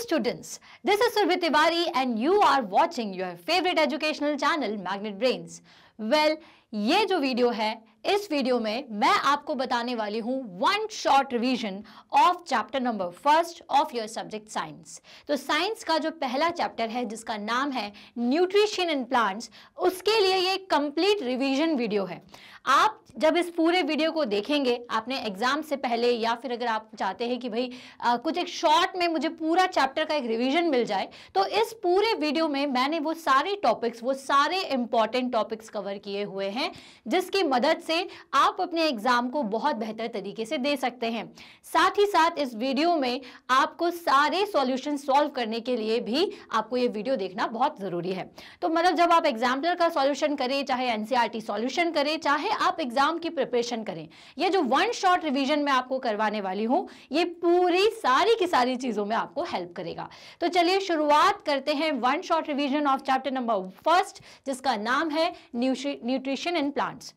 students, this is Surbhi Tiwari and you are watching your favorite educational channel Magnet Brains. Well, ये जो video है इस video में मैं आपको बताने वाली हूँ one short revision of chapter number first of your subject science तो साइंस का जो पहला चैप्टर है जिसका नाम है न्यूट्रिशन एंड प्लांट्स उसके लिए ये कंप्लीट रिवीजन वीडियो है आप जब इस पूरे वीडियो को देखेंगे आपने एग्जाम से पहले या फिर अगर आप चाहते हैं कि भाई आ, कुछ एक शॉर्ट में मुझे पूरा चैप्टर का एक रिवीजन मिल जाए तो इस पूरे वीडियो में मैंने वो सारे टॉपिक्स वो सारे इंपॉर्टेंट टॉपिक्स कवर किए हुए हैं जिसकी मदद से आप अपने एग्जाम को बहुत बेहतर तरीके से दे सकते हैं साथ ही साथ इस वीडियो में आपको सारे सॉल्यूशन सॉल्व करने के लिए भी आपको ये वीडियो देखना बहुत ज़रूरी है तो मतलब जब आप एग्जाम्पलर का सोल्यूशन करें चाहे एनसीआरटी सोल्यूशन e करें चाहे आप एग्जाम एग्जाम की प्रिपरेशन करें ये जो वन शॉट रिविजन में आपको करवाने वाली हूं ये पूरी सारी की सारी चीज़ों में आपको हेल्प करेगा तो चलिए शुरुआत करते हैं one shot revision of chapter number first जिसका नाम है न्यूट्रिशन इन प्लांट्स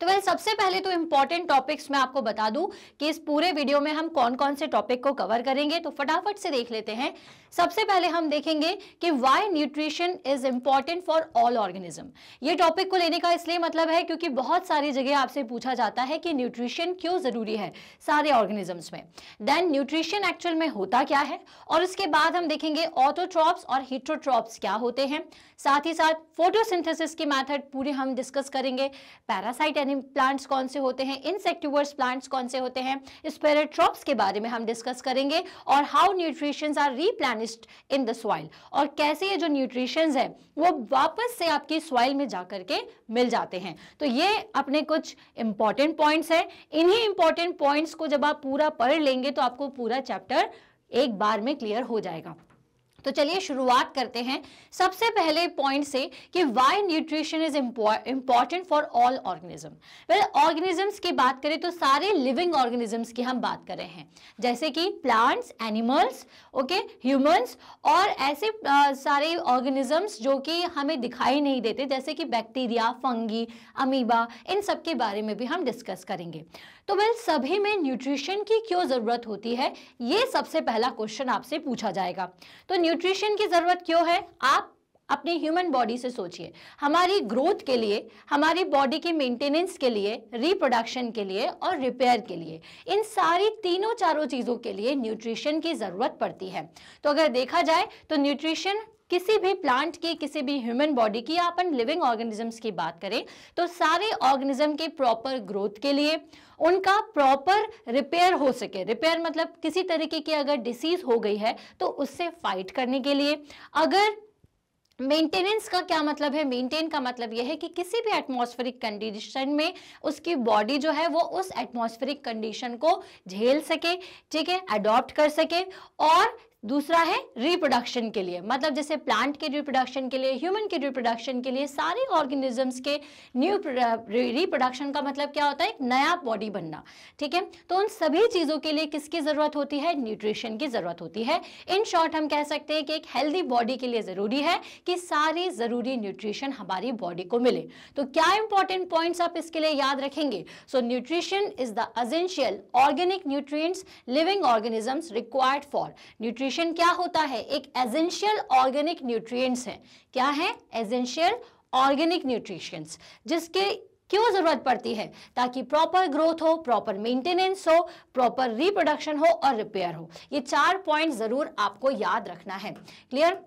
तो वह सबसे पहले तो इंपॉर्टेंट टॉपिक्स मैं आपको बता दूं कि इस पूरे वीडियो में हम कौन कौन से टॉपिक को कवर करेंगे तो फटाफट से देख लेते हैं सबसे पहले हम देखेंगे कि why nutrition is important for all organism ये टॉपिक को लेने का इसलिए मतलब है क्योंकि बहुत सारी जगह आपसे पूछा जाता है कि न्यूट्रिशन क्यों ज़रूरी है सारे ऑर्गेनिजम्स में देन न्यूट्रिशन एक्चुअल में होता क्या है और उसके बाद हम देखेंगे ऑटोट्रॉप्स और हिट्रोट्रॉप्स क्या होते हैं साथ ही साथ फोटोसिंथेसिस की मैथड पूरी हम डिस्कस करेंगे पैरासाइट एनिम प्लांट्स कौन से होते हैं इंसेक्टिवर्स प्लांट्स कौन से होते हैं स्पेरेट्रॉप्स के बारे में हम डिस्कस करेंगे और how nutritions are replenished in the soil और कैसे ये जो न्यूट्रिशन है वो वापस से आपकी सॉइल में जा करके मिल जाते हैं तो ये अपने कुछ इंपॉर्टेंट पॉइंट्स हैं इन्हीं इंपॉर्टेंट पॉइंट्स को जब आप पूरा पढ़ लेंगे तो आपको पूरा चैप्टर एक बार में क्लियर हो जाएगा तो चलिए शुरुआत करते हैं सबसे पहले पॉइंट से कि why nutrition is important for all organism well organisms की बात करें तो सारे लिविंग ऑर्गेनिजम्स की हम बात कर रहे हैं जैसे कि प्लांट्स एनिमल्स ओके ह्यूमंस और ऐसे आ, सारे ऑर्गेनिजम्स जो कि हमें दिखाई नहीं देते जैसे कि बैक्टीरिया फंगी अमीबा इन सब के बारे में भी हम डिस्कस करेंगे तो वेल सभी में न्यूट्रिशन की क्यों ज़रूरत होती है ये सबसे पहला क्वेश्चन आपसे पूछा जाएगा तो न्यूट्रिशन की ज़रूरत क्यों है आप अपने ह्यूमन बॉडी से सोचिए हमारी ग्रोथ के लिए हमारी बॉडी के मेंटेनेंस के लिए रिप्रोडक्शन के लिए और रिपेयर के लिए इन सारी तीनों चारों चीज़ों के लिए न्यूट्रिशन की ज़रूरत पड़ती है तो अगर देखा जाए तो न्यूट्रिशन किसी भी प्लांट की किसी भी ह्यूमन बॉडी की या अपन लिविंग ऑर्गेनिजम्स की बात करें तो सारे ऑर्गेनिज्म के प्रॉपर ग्रोथ के लिए उनका प्रॉपर रिपेयर हो सके रिपेयर मतलब किसी तरीके की अगर डिसीज हो गई है तो उससे फाइट करने के लिए अगर मेंटेनेंस का क्या मतलब है मेंटेन का मतलब यह है कि किसी भी एटमॉस्फेरिक कंडीशन में उसकी बॉडी जो है वो उस एटमॉस्फेरिक कंडीशन को झेल सके ठीक है अडॉप्ट कर सके और दूसरा है रिप्रोडक्शन के लिए मतलब जैसे प्लांट के रिप्रोडक्शन के लिए ह्यूमन के रिप्रोडक्शन के लिए सारे ऑर्गेनिजम्स के न्यू रिप्रोडक्शन का मतलब क्या होता है एक नया बॉडी बनना ठीक है तो उन सभी चीज़ों के लिए किसकी ज़रूरत होती है न्यूट्रिशन की ज़रूरत होती है इन शॉर्ट हम कह सकते हैं कि एक हेल्दी बॉडी के लिए ज़रूरी है कि सारी ज़रूरी न्यूट्रिशन हमारी बॉडी को मिले तो क्या इंपॉर्टेंट पॉइंट आप इसके लिए याद रखेंगे so nutrition is the essential organic nutrient living organisms required for nutrition nutrition क्या होता है एक एजेंशियल ऑर्गेनिक न्यूट्रिएंट्स है क्या है एजेंशियल ऑर्गेनिक न्यूट्रिशंस जिसके क्यों ज़रूरत पड़ती है ताकि प्रॉपर ग्रोथ हो प्रॉपर मेंटेनेंस हो प्रॉपर रिप्रोडक्शन हो और रिपेयर हो ये चार पॉइंट ज़रूर आपको याद रखना है clear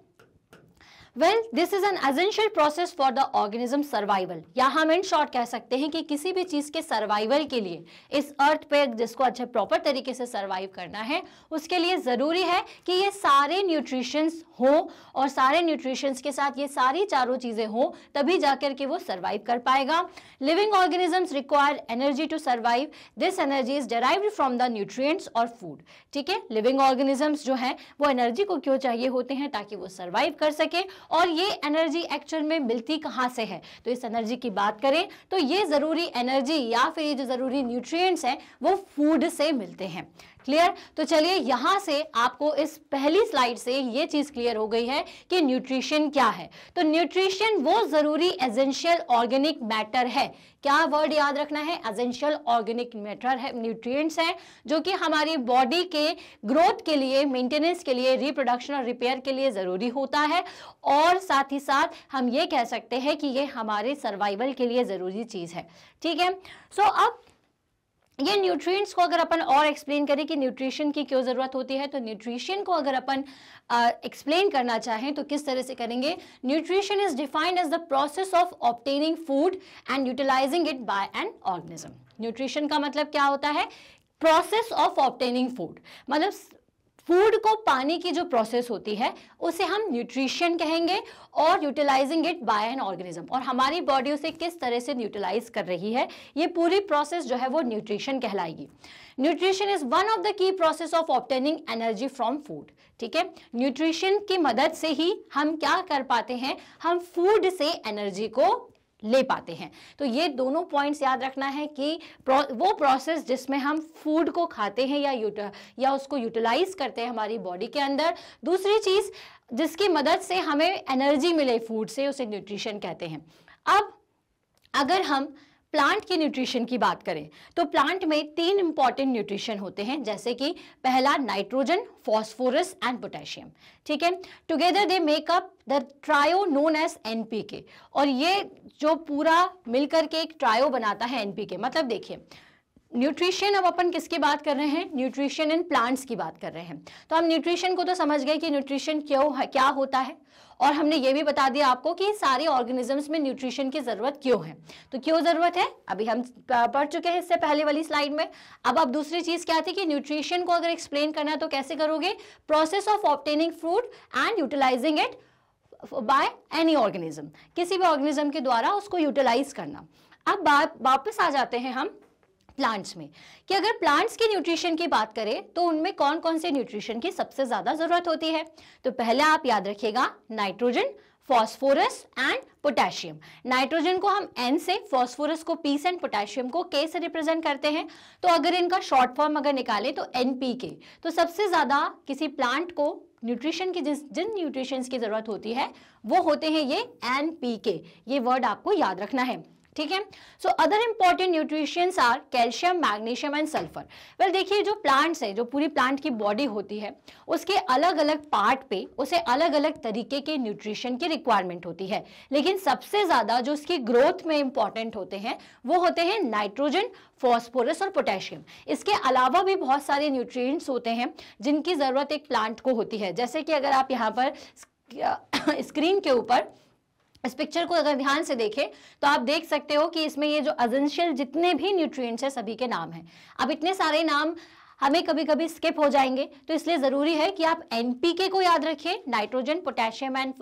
well this is an essential process for the organism survival या हम इन शॉर्ट कह सकते हैं कि किसी भी चीज़ के सर्वाइवल के लिए इस अर्थ पे जिसको अच्छे प्रॉपर तरीके से सर्वाइव करना है उसके लिए ज़रूरी है कि ये सारे न्यूट्रिशंस हों और सारे न्यूट्रिशंस के साथ ये सारी चारों चीज़ें हों तभी जाकर के वो सर्वाइव कर पाएगा living organisms require energy to survive this energy is derive from the nutrients और फूड ठीक है लिविंग ऑर्गेनिजम्स जो है वो एनर्जी को क्यों चाहिए होते हैं ताकि वो सर्वाइव कर सके और ये एनर्जी एक्चुअल में मिलती कहाँ से है तो इस एनर्जी की बात करें तो ये ज़रूरी एनर्जी या फिर ये जो ज़रूरी न्यूट्रिएंट्स हैं वो फूड से मिलते हैं क्लियर तो चलिए यहां से आपको इस पहली स्लाइड से ये चीज़ क्लियर हो गई है कि न्यूट्रिशन क्या है तो न्यूट्रिशन वो ज़रूरी एजेंशियल ऑर्गेनिक मैटर है क्या वर्ड याद रखना है एजेंशियल ऑर्गेनिक मैटर है न्यूट्रिएंट्स है जो कि हमारी बॉडी के ग्रोथ के लिए मेंटेनेंस के लिए रिप्रोडक्शन और रिपेयर के लिए ज़रूरी होता है और साथ ही साथ हम ये कह सकते हैं कि ये हमारे सर्वाइवल के लिए ज़रूरी चीज़ है ठीक है सो so, अब ये न्यूट्रिएंट्स को अगर अपन और एक्सप्लेन करें कि न्यूट्रिशन की क्यों ज़रूरत होती है तो न्यूट्रिशन को अगर अपन एक्सप्लेन करना चाहें तो किस तरह से करेंगे nutrition is defined as the process of obtaining food and utilizing it by an organism nutrition का मतलब क्या होता है प्रोसेस ऑफ ऑप्टेनिंग फूड मतलब फूड को पाने की जो प्रोसेस होती है उसे हम न्यूट्रिशन कहेंगे और utilizing it by an organism और हमारी बॉडी उसे किस तरह से न्यूटिलाइज कर रही है ये पूरी प्रोसेस जो है वो न्यूट्रिशन कहलाएगी nutrition is one of the key process of obtaining energy from food ठीक है न्यूट्रिशन की मदद से ही हम क्या कर पाते हैं हम फूड से एनर्जी को ले पाते हैं तो ये दोनों पॉइंट्स याद रखना है कि प्रो, वो प्रोसेस जिसमें हम फूड को खाते हैं या या उसको यूटिलाइज करते हैं हमारी बॉडी के अंदर दूसरी चीज़ जिसकी मदद से हमें एनर्जी मिले फूड से उसे न्यूट्रिशन कहते हैं अब अगर हम प्लांट की न्यूट्रिशन की बात करें तो प्लांट में तीन इंपॉर्टेंट न्यूट्रिशन होते हैं जैसे कि पहला नाइट्रोजन फॉस्फोरस एंड पोटेशियम ठीक है together they make up the trio known as NPK और ये जो पूरा मिलकर के एक ट्रायो बनाता है एनपीके मतलब देखिए न्यूट्रिशन अब अपन किसकी बात कर रहे हैं न्यूट्रिशन इन प्लांट्स की बात कर रहे हैं तो हम न्यूट्रिशन को तो समझ गए कि न्यूट्रिशन क्यों क्या होता है और हमने ये भी बता दिया आपको कि सारे ऑर्गेनिजम्स में न्यूट्रिशन की ज़रूरत क्यों है तो क्यों ज़रूरत है अभी हम पढ़ चुके हैं इससे पहले वाली स्लाइड में अब आप दूसरी चीज़ क्या थी कि न्यूट्रिशन को अगर एक्सप्लेन करना है तो कैसे करोगे process of obtaining fruit and utilizing it by any organism किसी भी ऑर्गेनिज्म के द्वारा उसको यूटिलाइज करना अब वापस आ जाते हैं हम प्लांट्स में कि अगर प्लांट्स के न्यूट्रिशन की बात करें तो उनमें कौन कौन से न्यूट्रिशन की सबसे ज़्यादा ज़रूरत होती है तो पहले आप याद रखिएगा nitrogen phosphorus and potassium nitrogen को हम एन से फॉस्फोरस को पी से एंड पोटेशियम को के से रिप्रेजेंट करते हैं तो अगर इनका शॉर्ट फॉर्म अगर निकाले तो एन पी के तो सबसे ज़्यादा किसी प्लांट को न्यूट्रिशन की जिस जिन न्यूट्रिशंस की ज़रूरत होती है वो होते हैं ये एन पी के ये वर्ड आपको याद रखना है ठीक है so other important nutritions are calcium magnesium and sulphur well देखिए जो प्लांट्स है जो पूरी प्लांट की बॉडी होती है उसके अलग अलग पार्ट पे उसे अलग अलग तरीके के न्यूट्रिशन की रिक्वायरमेंट होती है लेकिन सबसे ज़्यादा जो उसकी ग्रोथ में इंपॉर्टेंट होते हैं वो होते हैं नाइट्रोजन फॉस्फोरस और पोटेशियम इसके अलावा भी बहुत सारे न्यूट्रिएंट्स होते हैं जिनकी ज़रूरत एक प्लांट को होती है जैसे कि अगर आप यहाँ पर स्क्रीन के ऊपर इस पिक्चर को अगर ध्यान से देखें तो आप देख सकते हो कि इसमें ये जो अजेंशियल जितने भी न्यूट्रिएंट्स हैं सभी के नाम हैं अब इतने सारे नाम हमें कभी कभी स्किप हो जाएंगे तो इसलिए ज़रूरी है कि आप एनपीके को याद रखिए नाइट्रोजन पोटेशियम एंड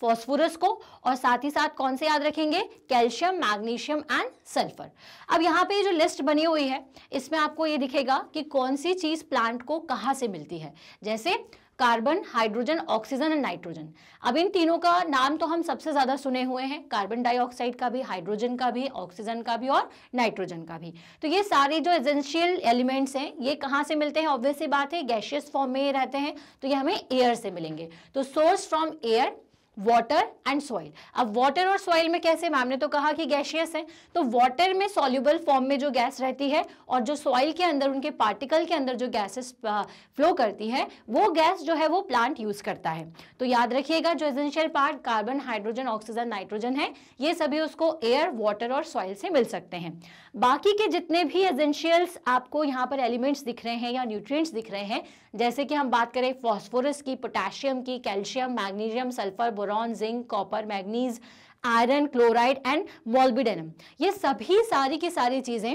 फॉस्फोरस को और साथ ही साथ कौन से याद रखेंगे कैल्शियम मैग्नीशियम एंड सल्फर अब यहाँ पे जो लिस्ट बनी हुई है इसमें आपको ये दिखेगा कि कौन सी चीज़ प्लांट को कहाँ से मिलती है जैसे carbon hydrogen oxygen and nitrogen अब इन तीनों का नाम तो हम सबसे ज़्यादा सुने हुए हैं कार्बन डाइऑक्साइड का भी हाइड्रोजन का भी ऑक्सीजन का भी और नाइट्रोजन का भी तो ये सारे जो एजेंशियल एलिमेंट्स हैं ये कहाँ से मिलते हैं ऑब्वियसली बात है गैशियस फॉर्म में रहते हैं तो ये हमें एयर से मिलेंगे तो source from air water and soil अब वाटर और सॉइल में कैसे मैम ने तो कहा कि गैशियस है तो वाटर में सॉल्यूबल फॉर्म में जो गैस रहती है और जो सॉइल के अंदर उनके पार्टिकल के अंदर जो गैसेस फ्लो करती है वो गैस जो है वो प्लांट यूज करता है तो याद रखिएगा जो essential part carbon hydrogen oxygen nitrogen है ये सभी उसको एयर वाटर और सॉइल से मिल सकते हैं बाकी के जितने भी एजेंशियल्स आपको यहाँ पर एलिमेंट्स दिख रहे हैं या न्यूट्रिएंट्स दिख रहे हैं जैसे कि हम बात करें फॉस्फोरस की पोटेशियम की calcium magnesium sulphur boron zinc copper manganese iron chloride and molybdenum ये सभी सारी की सारी चीज़ें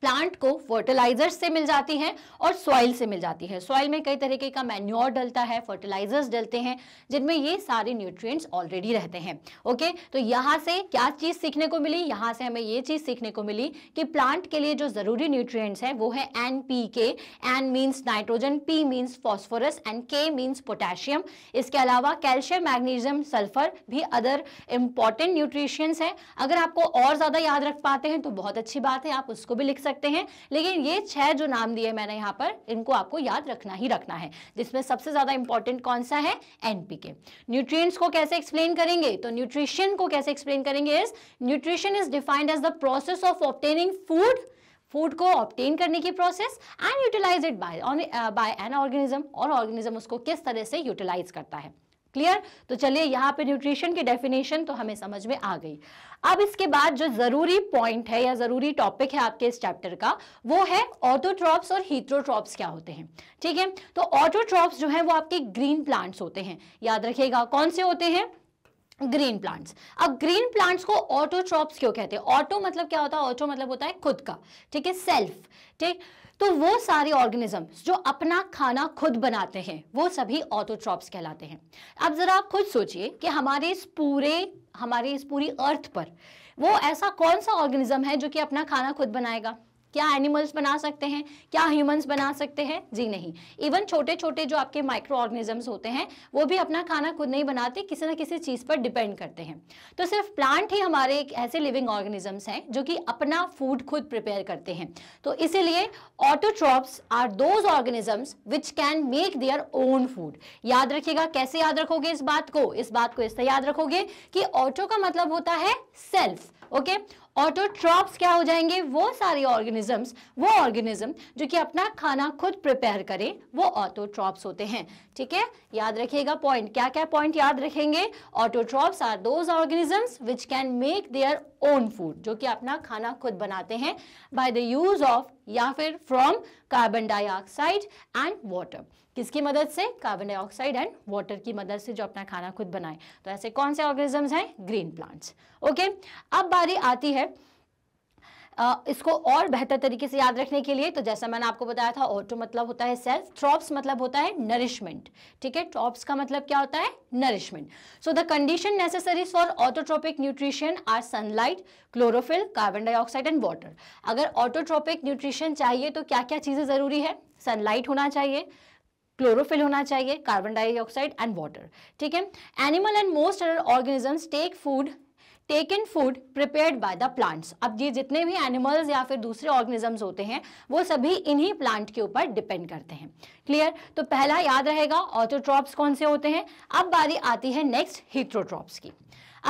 प्लांट को फर्टिलाइजर्स से मिल जाती है और सॉइल से मिल जाती है सॉइल में कई तरीके का मैन्योर डलता है फर्टिलाइजर्स डलते हैं जिनमें ये सारे न्यूट्रिएंट्स ऑलरेडी रहते हैं ओके तो यहाँ से क्या चीज़ सीखने को मिली यहाँ से हमें ये चीज़ सीखने को मिली कि प्लांट के लिए जो ज़रूरी न्यूट्रिय हैं वो है N P K N means nitrogen P means phosphorus and K means potassium इसके अलावा कैल्शियम मैग्नीशियम सल्फर भी अदर इंपॉर्टेंट न्यूट्रिशंस है अगर आपको और ज़्यादा याद रख पाते हैं तो बहुत अच्छी बात है आप उसको भी लिख सकते सकते हैं लेकिन ये छह जो नाम दिए मैंने यहाँ पर इनको आपको याद रखना ही रखना है जिसमें सबसे ज़्यादा इंपॉर्टेंट कौन सा है एनपीके न्यूट्रिएंट्स को कैसे एक्सप्लेन करेंगे तो न्यूट्रिशन को कैसे एक्सप्लेन करेंगे इस nutrition is defined as the process of obtaining food food को ऑप्टेन करने की process and utilize it by by an organism और ऑर्गेनिज्म उसको किस तरह से यूटिलाइज करता है क्लियर तो चलिए यहाँ पे न्यूट्रिशन की डेफिनेशन तो हमें समझ में आ गई अब इसके बाद जो जरूरी पॉइंट है या जरूरी टॉपिक है आपके इस चैप्टर का वो है ऑटोट्रॉप्स और हीट्रोट्रॉप्स क्या होते हैं ठीक है तो ऑटोट्रॉप्स जो है वो आपके ग्रीन प्लांट्स होते हैं याद रखिएगा कौन से होते हैं ग्रीन प्लांट्स अब ग्रीन प्लांट्स को ऑटोट्रॉप्स क्यों कहते हैं ऑटो मतलब क्या होता है ऑटो मतलब होता है खुद का ठीक है सेल्फ ठीक तो वो सारे ऑर्गेनिजम्स जो अपना खाना खुद बनाते हैं वो सभी ऑटोट्रॉप्स कहलाते हैं अब ज़रा आप खुद सोचिए कि हमारे इस पूरे हमारी इस पूरी अर्थ पर वो ऐसा कौन सा ऑर्गेनिज्म है जो कि अपना खाना खुद बनाएगा क्या एनिमल्स बना सकते हैं क्या ह्यूमंस बना सकते हैं जी नहीं इवन छोटे छोटे जो आपके माइक्रो ऑर्गेनिजम्स होते हैं वो भी अपना खाना खुद नहीं बनाते किसी ना किसी चीज़ पर डिपेंड करते हैं तो सिर्फ प्लांट ही हमारे एक ऐसे लिविंग ऑर्गेनिजम्स हैं जो कि अपना फूड खुद प्रिपेयर करते हैं तो इसीलिए autotrophs are those organisms which can make their own food याद रखिएगा कैसे याद रखोगे इस बात को इस बात को इससे याद रखोगे कि ऑटो का मतलब होता है सेल्फ ओके ऑटोट्रॉप्स क्या हो जाएंगे वो सारे ऑर्गेनिजम्स वो ऑर्गेनिज्म जो कि अपना खाना खुद प्रिपेयर करें वो ऑटोट्रॉप्स होते हैं ठीक है याद रखिएगा पॉइंट क्या क्या पॉइंट याद रखेंगे autotrophs are those organisms which can make their own food जो कि अपना खाना खुद बनाते हैं बाय द यूज ऑफ या फिर from carbon dioxide and water किसकी मदद से कार्बन डाइऑक्साइड एंड वाटर की मदद से जो अपना खाना खुद बनाए तो ऐसे कौन से ऑर्गेनिजम्स हैं ग्रीन प्लांट्स ओके अब बारी आती है इसको और बेहतर तरीके से याद रखने के लिए तो जैसा मैंने आपको बताया था ऑटो मतलब होता है सेल्फ ट्रॉप्स मतलब होता है नरिशमेंट ठीक है ट्रॉप्स का मतलब क्या होता है nourishment so the condition necessary for autotrophic nutrition are sunlight chlorophyll carbon dioxide and water अगर ऑटोट्रोपिक न्यूट्रिशन चाहिए तो क्या क्या चीज़ें ज़रूरी है सनलाइट होना चाहिए क्लोरोफिल होना चाहिए कार्बन डाइऑक्साइड एंड वाटर ठीक है animal and most other organisms take food taken food prepared by the plants अब ये जितने भी एनिमल्स या फिर दूसरे ऑर्गेनिजम्स होते हैं वो सभी इन्हीं प्लांट के ऊपर डिपेंड करते हैं क्लियर तो पहला याद रहेगा ऑटोट्रॉप्स कौन से होते हैं अब बारी आती है नेक्स्ट हिथ्रोट्रॉप की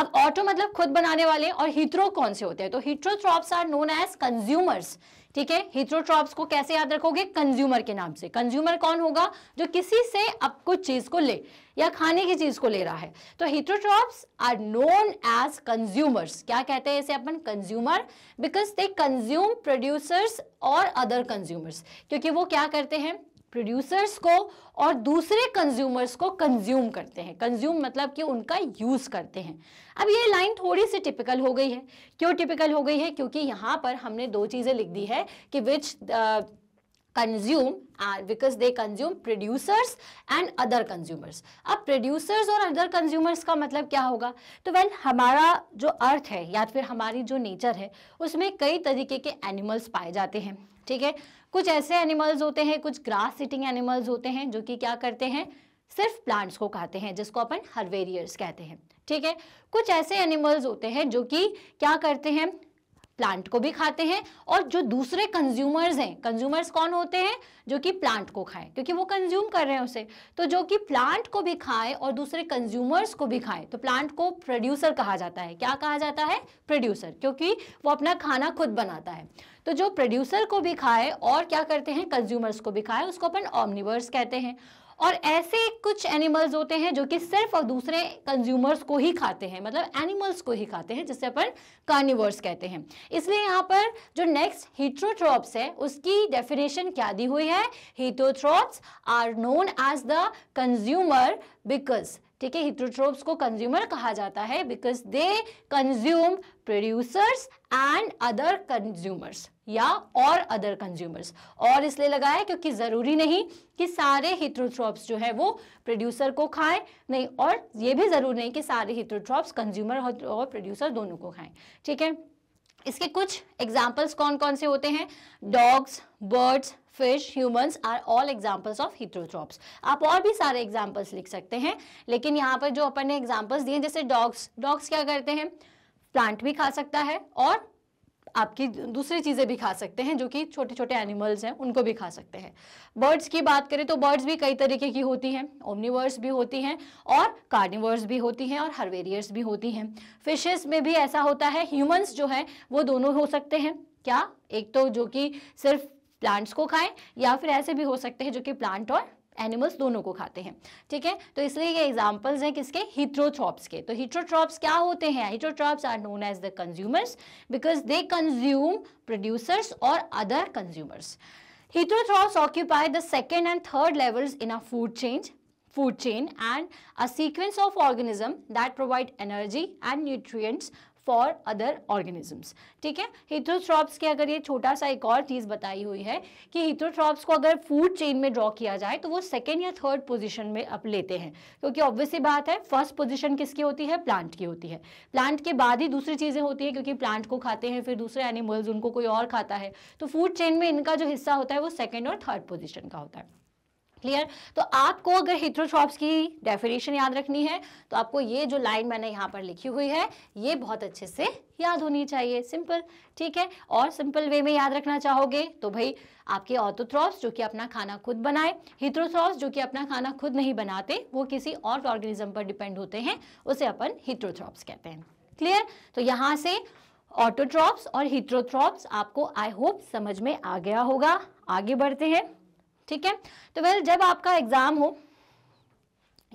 अब ऑटो मतलब खुद बनाने वाले और हिथ्रो कौन से होते हैं तो heterotrophs are known as consumers ठीक है हिट्रोट्रॉप्स को कैसे याद रखोगे कंज्यूमर के नाम से कंज्यूमर कौन होगा जो किसी से अब कुछ चीज को ले या खाने की चीज को ले रहा है तो heterotrophs are known as consumers क्या कहते हैं इसे अपन consumer because they consume producers और अदर कंज्यूमर्स क्योंकि वो क्या करते हैं प्रोड्यूसर्स को और दूसरे कंज्यूमर्स को कंज्यूम करते हैं कंज्यूम मतलब कि उनका यूज़ करते हैं अब ये लाइन थोड़ी सी टिपिकल हो गई है क्यों टिपिकल हो गई है क्योंकि यहाँ पर हमने दो चीज़ें लिख दी है कि which consume because they consume producers and other consumers अब प्रोड्यूसर्स और अदर कंज्यूमर्स का मतलब क्या होगा तो वेल हमारा जो अर्थ है या फिर हमारी जो नेचर है उसमें कई तरीके के एनिमल्स पाए जाते हैं ठीक है कुछ ऐसे एनिमल्स होते हैं कुछ ग्रास सिटिंग एनिमल्स होते हैं जो कि क्या करते हैं सिर्फ प्लांट्स को खाते हैं जिसको अपन हरवेरियर्स कहते हैं ठीक है कुछ ऐसे एनिमल्स होते हैं जो कि क्या करते हैं प्लांट को भी खाते हैं और जो दूसरे कंज्यूमर्स हैं कंज्यूमर्स कौन होते हैं जो कि प्लांट को खाएं क्योंकि वो कंज्यूम कर रहे हैं उसे तो जो कि प्लांट को भी खाएं और दूसरे कंज्यूमर्स को भी खाएं तो प्लांट को प्रोड्यूसर कहा जाता है क्या कहा जाता है प्रोड्यूसर क्योंकि वो अपना खाना खुद बनाता है तो जो प्रोड्यूसर को भी खाए और क्या करते हैं कंज्यूमर्स को भी खाए उसको अपन ऑमनिवर्स कहते हैं और ऐसे कुछ एनिमल्स होते हैं जो कि सिर्फ और दूसरे कंज्यूमर्स को ही खाते हैं मतलब एनिमल्स को ही खाते हैं जिसे अपन कार्निवर्स कहते हैं इसलिए यहाँ पर जो नेक्स्ट हीट्रोट्रॉप्स है उसकी डेफिनेशन क्या दी हुई है heterotrophs are known as the consumer because ठीक है हिट्रोट्रोप्स को कंज्यूमर कहा जाता है because they consume producers and other consumers या और अदर कंज्यूमर्स और इसलिए है क्योंकि ज़रूरी नहीं कि सारे हिट्रोट्रॉप्स जो है वो प्रोड्यूसर को खाएं नहीं और ये भी ज़रूरी नहीं कि सारे हिट्रोट्रॉप्स कंज्यूमर और प्रोड्यूसर दोनों को खाएं ठीक है इसके कुछ एग्जाम्पल्स कौन कौन से होते हैं dogs birds fish humans are all examples of heterotrophs आप और भी सारे एग्जाम्पल्स लिख सकते हैं लेकिन यहाँ पर जो अपन ने एग्जाम्पल्स दिए जैसे डॉग्स डॉग्स क्या करते हैं प्लांट भी खा सकता है और आपकी दूसरी चीज़ें भी खा सकते हैं जो कि छोटे छोटे एनिमल्स हैं उनको भी खा सकते हैं बर्ड्स की बात करें तो बर्ड्स भी कई तरीके की होती हैं ओमनीवर्स भी होती हैं और कार्निवर्स भी होती हैं और हरवेरियर्स भी होती हैं फिशेस में भी ऐसा होता है ह्यूमंस जो है वो दोनों हो सकते हैं क्या एक तो जो कि सिर्फ प्लांट्स को खाएं या फिर ऐसे भी हो सकते हैं जो कि प्लांट और एनिमल्स दोनों को खाते हैं ठीक है तो इसलिए ये एग्जाम्पल्स हैं किसके हिट्रोट्रॉप्स के तो हिट्रोट्रॉप्स क्या होते हैं heterotrophs are known as the consumers because they consume producers और other consumers heterotrophs occupy the second and third levels in a food change food chain and a sequence of organism that provide energy and nutrients for other organisms ठीक है हीथ्रोथ्रॉप्स के अगर ये छोटा सा एक और चीज़ बताई हुई है कि हीथ्रोथ्रॉप्स को अगर फूड चेन में ड्रॉ किया जाए तो वो सेकेंड या थर्ड पोजिशन में अप लेते हैं क्योंकि ऑब्वियसली बात है फर्स्ट पोजिशन किसकी होती है प्लांट की होती है प्लांट के बाद ही दूसरी चीज़ें होती है क्योंकि प्लांट को खाते हैं फिर दूसरे एनिमल्स उनको कोई और खाता है तो फूड चेन में इनका जो हिस्सा होता है वो सेकेंड और थर्ड पोजिशन का होता है क्लियर तो आपको अगर हिथ्रोट्रॉप्स की डेफिनेशन याद रखनी है तो आपको ये जो लाइन मैंने यहाँ पर लिखी हुई है ये बहुत अच्छे से याद होनी चाहिए सिंपल ठीक है और सिंपल वे में याद रखना चाहोगे तो भाई आपके ऑटोथ्रॉप्स जो कि अपना खाना खुद बनाए हिथ्रोथ्रॉप्स जो कि अपना खाना खुद नहीं बनाते वो किसी और ऑर्गेनिज्म पर डिपेंड होते हैं उसे अपन हिथ्रोथ्रॉप्स कहते हैं क्लियर तो यहाँ से ऑटोट्रॉप्स और हिथ्रोथ्रॉप्स आपको आई होप समझ में आ गया होगा आगे बढ़ते हैं ठीक है तो वेल जब आपका एग्जाम हो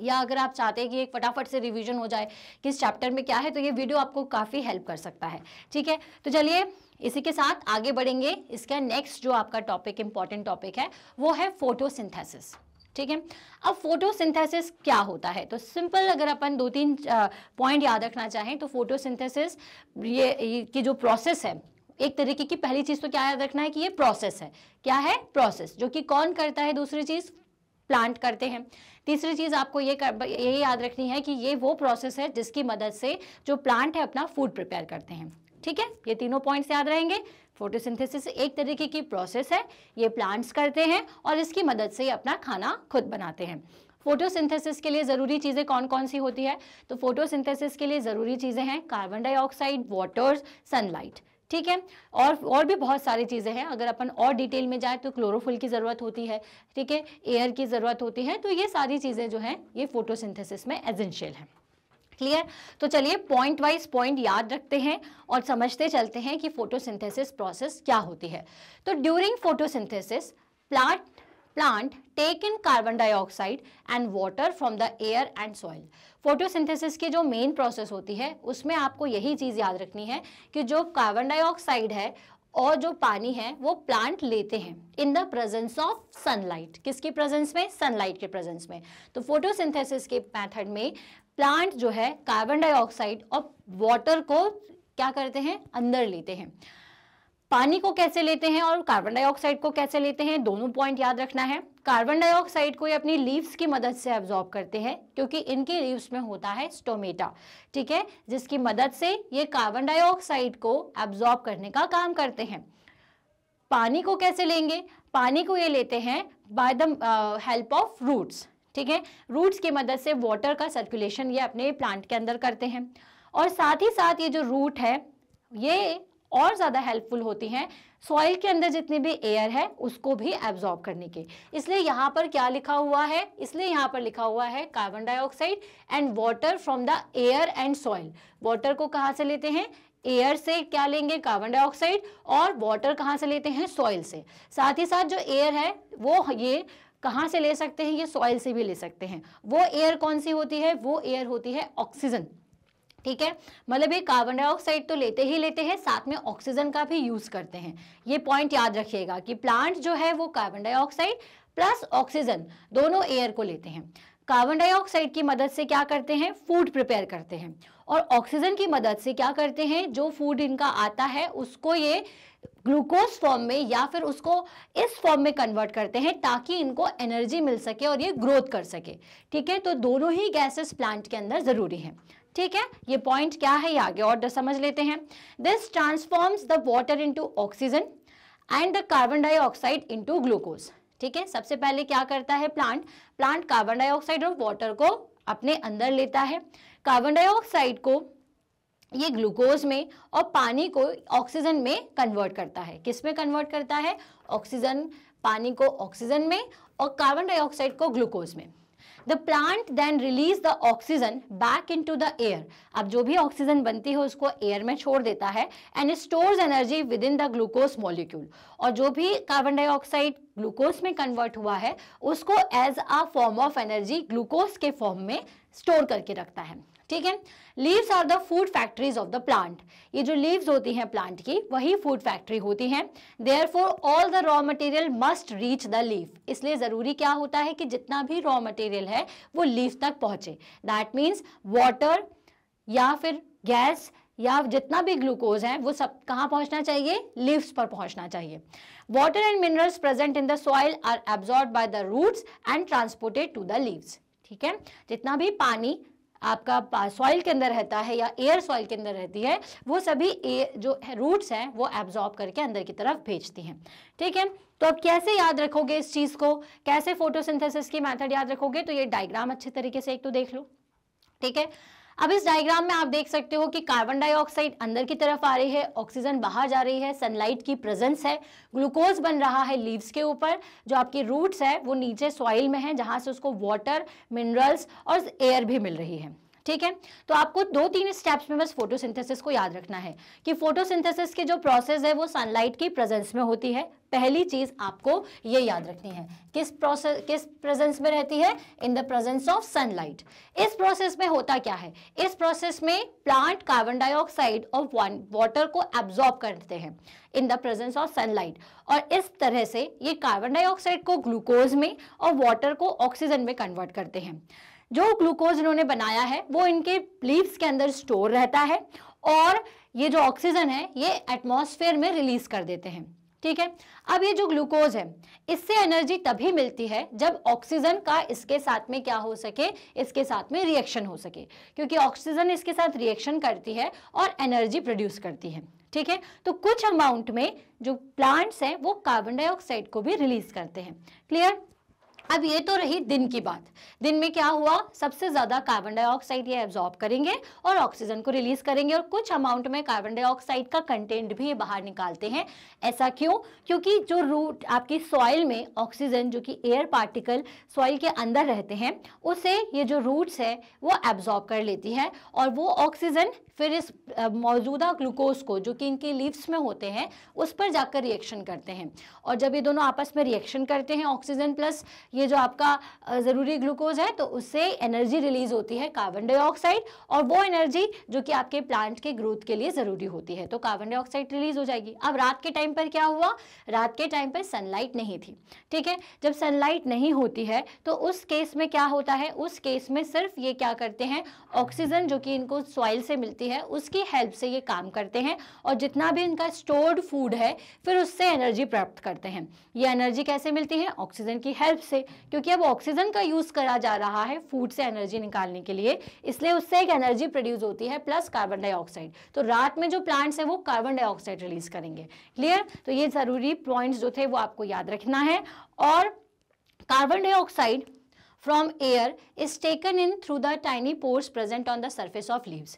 या अगर आप चाहते हैं कि एक फटाफट से रिवीजन हो जाए किस चैप्टर में क्या है तो ये वीडियो आपको काफ़ी हेल्प कर सकता है ठीक है तो चलिए इसी के साथ आगे बढ़ेंगे इसका नेक्स्ट जो आपका टॉपिक इंपॉर्टेंट टॉपिक है वो है फोटोसिंथेसिस ठीक है अब फोटोसिंथेसिस क्या होता है तो सिंपल अगर अपन दो तीन पॉइंट याद रखना चाहें तो फोटोसिंथेसिस ये, ये की जो प्रोसेस है एक तरीके की पहली चीज तो क्या याद रखना है कि ये प्रोसेस है क्या है प्रोसेस जो कि कौन करता है दूसरी चीज प्लांट करते हैं तीसरी चीज़ आपको ये कर, ये याद रखनी है कि ये वो प्रोसेस है जिसकी मदद से जो प्लांट है अपना फूड प्रिपेयर करते हैं ठीक है ये तीनों पॉइंट्स याद रहेंगे फोटोसिंथेसिस एक तरीके की प्रोसेस है ये प्लांट्स करते हैं और इसकी मदद से अपना खाना खुद बनाते हैं फोटोसिंथेसिस के लिए ज़रूरी चीज़ें कौन कौन सी होती है तो फोटोसिंथेसिस के लिए ज़रूरी चीज़ें हैं कार्बन डाइऑक्साइड वाटर्स सनलाइट ठीक है और और भी बहुत सारी चीज़ें हैं अगर अपन और डिटेल में जाए तो क्लोरोफिल की ज़रूरत होती है ठीक है एयर की ज़रूरत होती है तो ये सारी चीज़ें जो हैं ये फोटोसिंथेसिस में एजेंशियल हैं क्लियर तो चलिए पॉइंट वाइज पॉइंट याद रखते हैं और समझते चलते हैं कि फोटोसिंथेसिस प्रोसेस क्या होती है तो during photosynthesis plant plant take in carbon dioxide and water from the air and soil. Photosynthesis की जो मेन प्रोसेस होती है उसमें आपको यही चीज़ याद रखनी है कि जो कार्बन डाइऑक्साइड है और जो पानी है वो प्लांट लेते हैं in the presence of sunlight किसकी प्रेजेंस में सनलाइट के प्रेजेंस में तो फोटोसिंथेसिस के मेथड में प्लांट जो है कार्बन डाइऑक्साइड और वाटर को क्या करते हैं अंदर लेते हैं पानी को कैसे लेते हैं और कार्बन डाइऑक्साइड को कैसे लेते हैं दोनों पॉइंट याद रखना है कार्बन डाइऑक्साइड को ये अपनी लीव्स की मदद से एब्जॉर्ब करते हैं क्योंकि इनके लीव्स में होता है स्टोमेटा ठीक है जिसकी मदद से ये कार्बन डाइऑक्साइड को एब्जॉर्ब करने का काम करते हैं पानी को कैसे लेंगे पानी को ये लेते हैं by the help of roots ठीक है रूट्स की मदद से वाटर का सर्कुलेशन ये अपने प्लांट के अंदर करते हैं और साथ ही साथ ये जो रूट है ये और ज़्यादा हेल्पफुल होती हैं सॉइल के अंदर जितनी भी एयर है उसको भी एब्जॉर्ब करने के इसलिए यहाँ पर क्या लिखा हुआ है इसलिए यहाँ पर लिखा हुआ है carbon dioxide and water from the air and soil water को कहाँ से लेते हैं एयर से क्या लेंगे कार्बन डाइऑक्साइड और वाटर कहाँ से लेते हैं सॉइल से साथ ही साथ जो एयर है वो ये कहाँ से ले सकते हैं ये सॉइल से भी ले सकते हैं वो एयर कौन सी होती है वो एयर होती है ऑक्सीजन ठीक है मतलब ये कार्बन डाइऑक्साइड तो लेते ही लेते हैं साथ में ऑक्सीजन का भी यूज़ करते हैं ये पॉइंट याद रखिएगा कि प्लांट जो है वो कार्बन डाइऑक्साइड प्लस ऑक्सीजन दोनों एयर को लेते हैं कार्बन डाइऑक्साइड की मदद से क्या करते हैं फूड प्रिपेयर करते हैं और ऑक्सीजन की मदद से क्या करते हैं जो फूड इनका आता है उसको ये ग्लूकोज फॉर्म में या फिर उसको इस फॉर्म में कन्वर्ट करते हैं ताकि इनको एनर्जी मिल सके और ये ग्रोथ कर सके ठीक है तो दोनों ही गैसेस प्लांट के अंदर ज़रूरी हैं ठीक है ये पॉइंट क्या है ये आगे और समझ लेते हैं this transforms the water into oxygen and the carbon dioxide into glucose ठीक है सबसे पहले क्या करता है प्लांट प्लांट कार्बन डाइऑक्साइड और वॉटर को अपने अंदर लेता है कार्बन डाइऑक्साइड को ये ग्लूकोज में और पानी को ऑक्सीजन में कन्वर्ट करता है किस में कन्वर्ट करता है ऑक्सीजन पानी को ऑक्सीजन में और कार्बन डाइऑक्साइड को ग्लूकोज में the plant then release the oxygen back into the air अब जो भी ऑक्सीजन बनती है उसको एयर में छोड़ देता है and stores energy within the glucose molecule और जो भी कार्बन डाइऑक्साइड ग्लूकोज में कन्वर्ट हुआ है उसको as a form of energy glucose के फॉर्म में स्टोर करके रखता है ठीक है leaves are the food factories of the plant ये जो लीव्स होती हैं प्लांट की वही फूड फैक्ट्री होती हैं therefore all the raw material must reach the leaf इसलिए ज़रूरी क्या होता है कि जितना भी रॉ मटेरियल है वो लीफ तक पहुंचे दैट मीन्स वाटर या फिर गैस या जितना भी ग्लूकोज है वो सब कहाँ पहुँचना चाहिए लीव्स पर पहुंचना चाहिए water and minerals present in the soil are absorb by the roots and transported to the leaves ठीक है जितना भी पानी आपका सॉइल के अंदर रहता है या एयर सॉइल के अंदर रहती है वो सभी ए, जो है, रूट्स हैं वो एब्जॉर्ब करके अंदर की तरफ भेजती हैं ठीक है तो अब कैसे याद रखोगे इस चीज़ को कैसे फोटोसिंथेसिस की मेथड याद रखोगे तो ये डायग्राम अच्छे तरीके से एक तो देख लो ठीक है अब इस डायग्राम में आप देख सकते हो कि कार्बन डाइऑक्साइड अंदर की तरफ आ रही है ऑक्सीजन बाहर जा रही है सनलाइट की प्रेजेंस है ग्लूकोज बन रहा है लीव्स के ऊपर जो आपकी रूट्स है वो नीचे सॉइल में है जहाँ से उसको वाटर मिनरल्स और एयर भी मिल रही है ठीक है तो आपको दो तीन स्टेप्स में बस फोटोसिंथेसिस को याद रखना है कि फोटोसिंथेसिस के जो प्रोसेस है वो सनलाइट की प्रेजेंस में होती है पहली चीज आपको ये याद रखनी है किस प्रोसेस किस प्रेजेंस में रहती है in the presence of sunlight इस प्रोसेस में होता क्या है इस प्रोसेस में प्लांट कार्बन डाइऑक्साइड और वाटर को एब्जॉर्ब करते हैं in the presence of sunlight और इस तरह से ये कार्बन डाइऑक्साइड को ग्लूकोज में और वाटर को ऑक्सीजन में कन्वर्ट करते हैं जो ग्लूकोज इन्होंने बनाया है वो इनके लीव्स के अंदर स्टोर रहता है और ये जो ऑक्सीजन है ये एटमॉस्फेयर में रिलीज कर देते हैं ठीक है अब ये जो ग्लूकोज है इससे एनर्जी तभी मिलती है जब ऑक्सीजन का इसके साथ में क्या हो सके इसके साथ में रिएक्शन हो सके क्योंकि ऑक्सीजन इसके साथ रिएक्शन करती है और एनर्जी प्रोड्यूस करती है ठीक है तो कुछ अमाउंट में जो प्लांट्स हैं वो कार्बन डाइऑक्साइड को भी रिलीज करते हैं क्लियर अब ये तो रही दिन की बात दिन में क्या हुआ सबसे ज़्यादा कार्बन डाइऑक्साइड ये एब्जॉर्ब करेंगे और ऑक्सीजन को रिलीज करेंगे और कुछ अमाउंट में कार्बन डाइऑक्साइड का कंटेंट भी ये बाहर निकालते हैं ऐसा क्यों क्योंकि जो रूट आपकी सॉइल में ऑक्सीजन जो कि एयर पार्टिकल सॉइल के अंदर रहते हैं उसे ये जो रूट्स है वो एब्जॉर्ब कर लेती है और वो ऑक्सीजन फिर इस मौजूदा ग्लूकोज को जो कि इनके लीव्स में होते हैं उस पर जाकर रिएक्शन करते हैं और जब ये दोनों आपस में रिएक्शन करते हैं ऑक्सीजन प्लस ये जो आपका ज़रूरी ग्लूकोज है तो उससे एनर्जी रिलीज होती है कार्बन डाइऑक्साइड और वो एनर्जी जो कि आपके प्लांट के ग्रोथ के लिए ज़रूरी होती है तो कार्बन डाइऑक्साइड रिलीज हो जाएगी अब रात के टाइम पर क्या हुआ रात के टाइम पर सनलाइट नहीं थी ठीक है जब सनलाइट नहीं होती है तो उस केस में क्या होता है उस केस में सिर्फ ये क्या करते हैं ऑक्सीजन जो कि इनको सॉइल से मिलती है उसकी हेल्प से ये काम करते हैं और जितना भी इनका स्टोर्ड फूड है फिर उससे एनर्जी प्राप्त करते हैं ये एनर्जी कैसे मिलती है ऑक्सीजन की हेल्प से क्योंकि अब ऑक्सीजन का यूज़ करा जा रहा है फूड से एनर्जी निकालने के लिए इसलिए उससे एक एनर्जी प्रोड्यूस होती है प्लस कार्बन डाइऑक्साइड तो रात में जो प्लांट्स हैं वो कार्बन डाइऑक्साइड रिलीज करेंगे क्लियर तो ये ज़रूरी पॉइंट्स जो थे वो आपको याद रखना है और carbon dioxide from air is taken in through the tiny pores present on the surface of leaves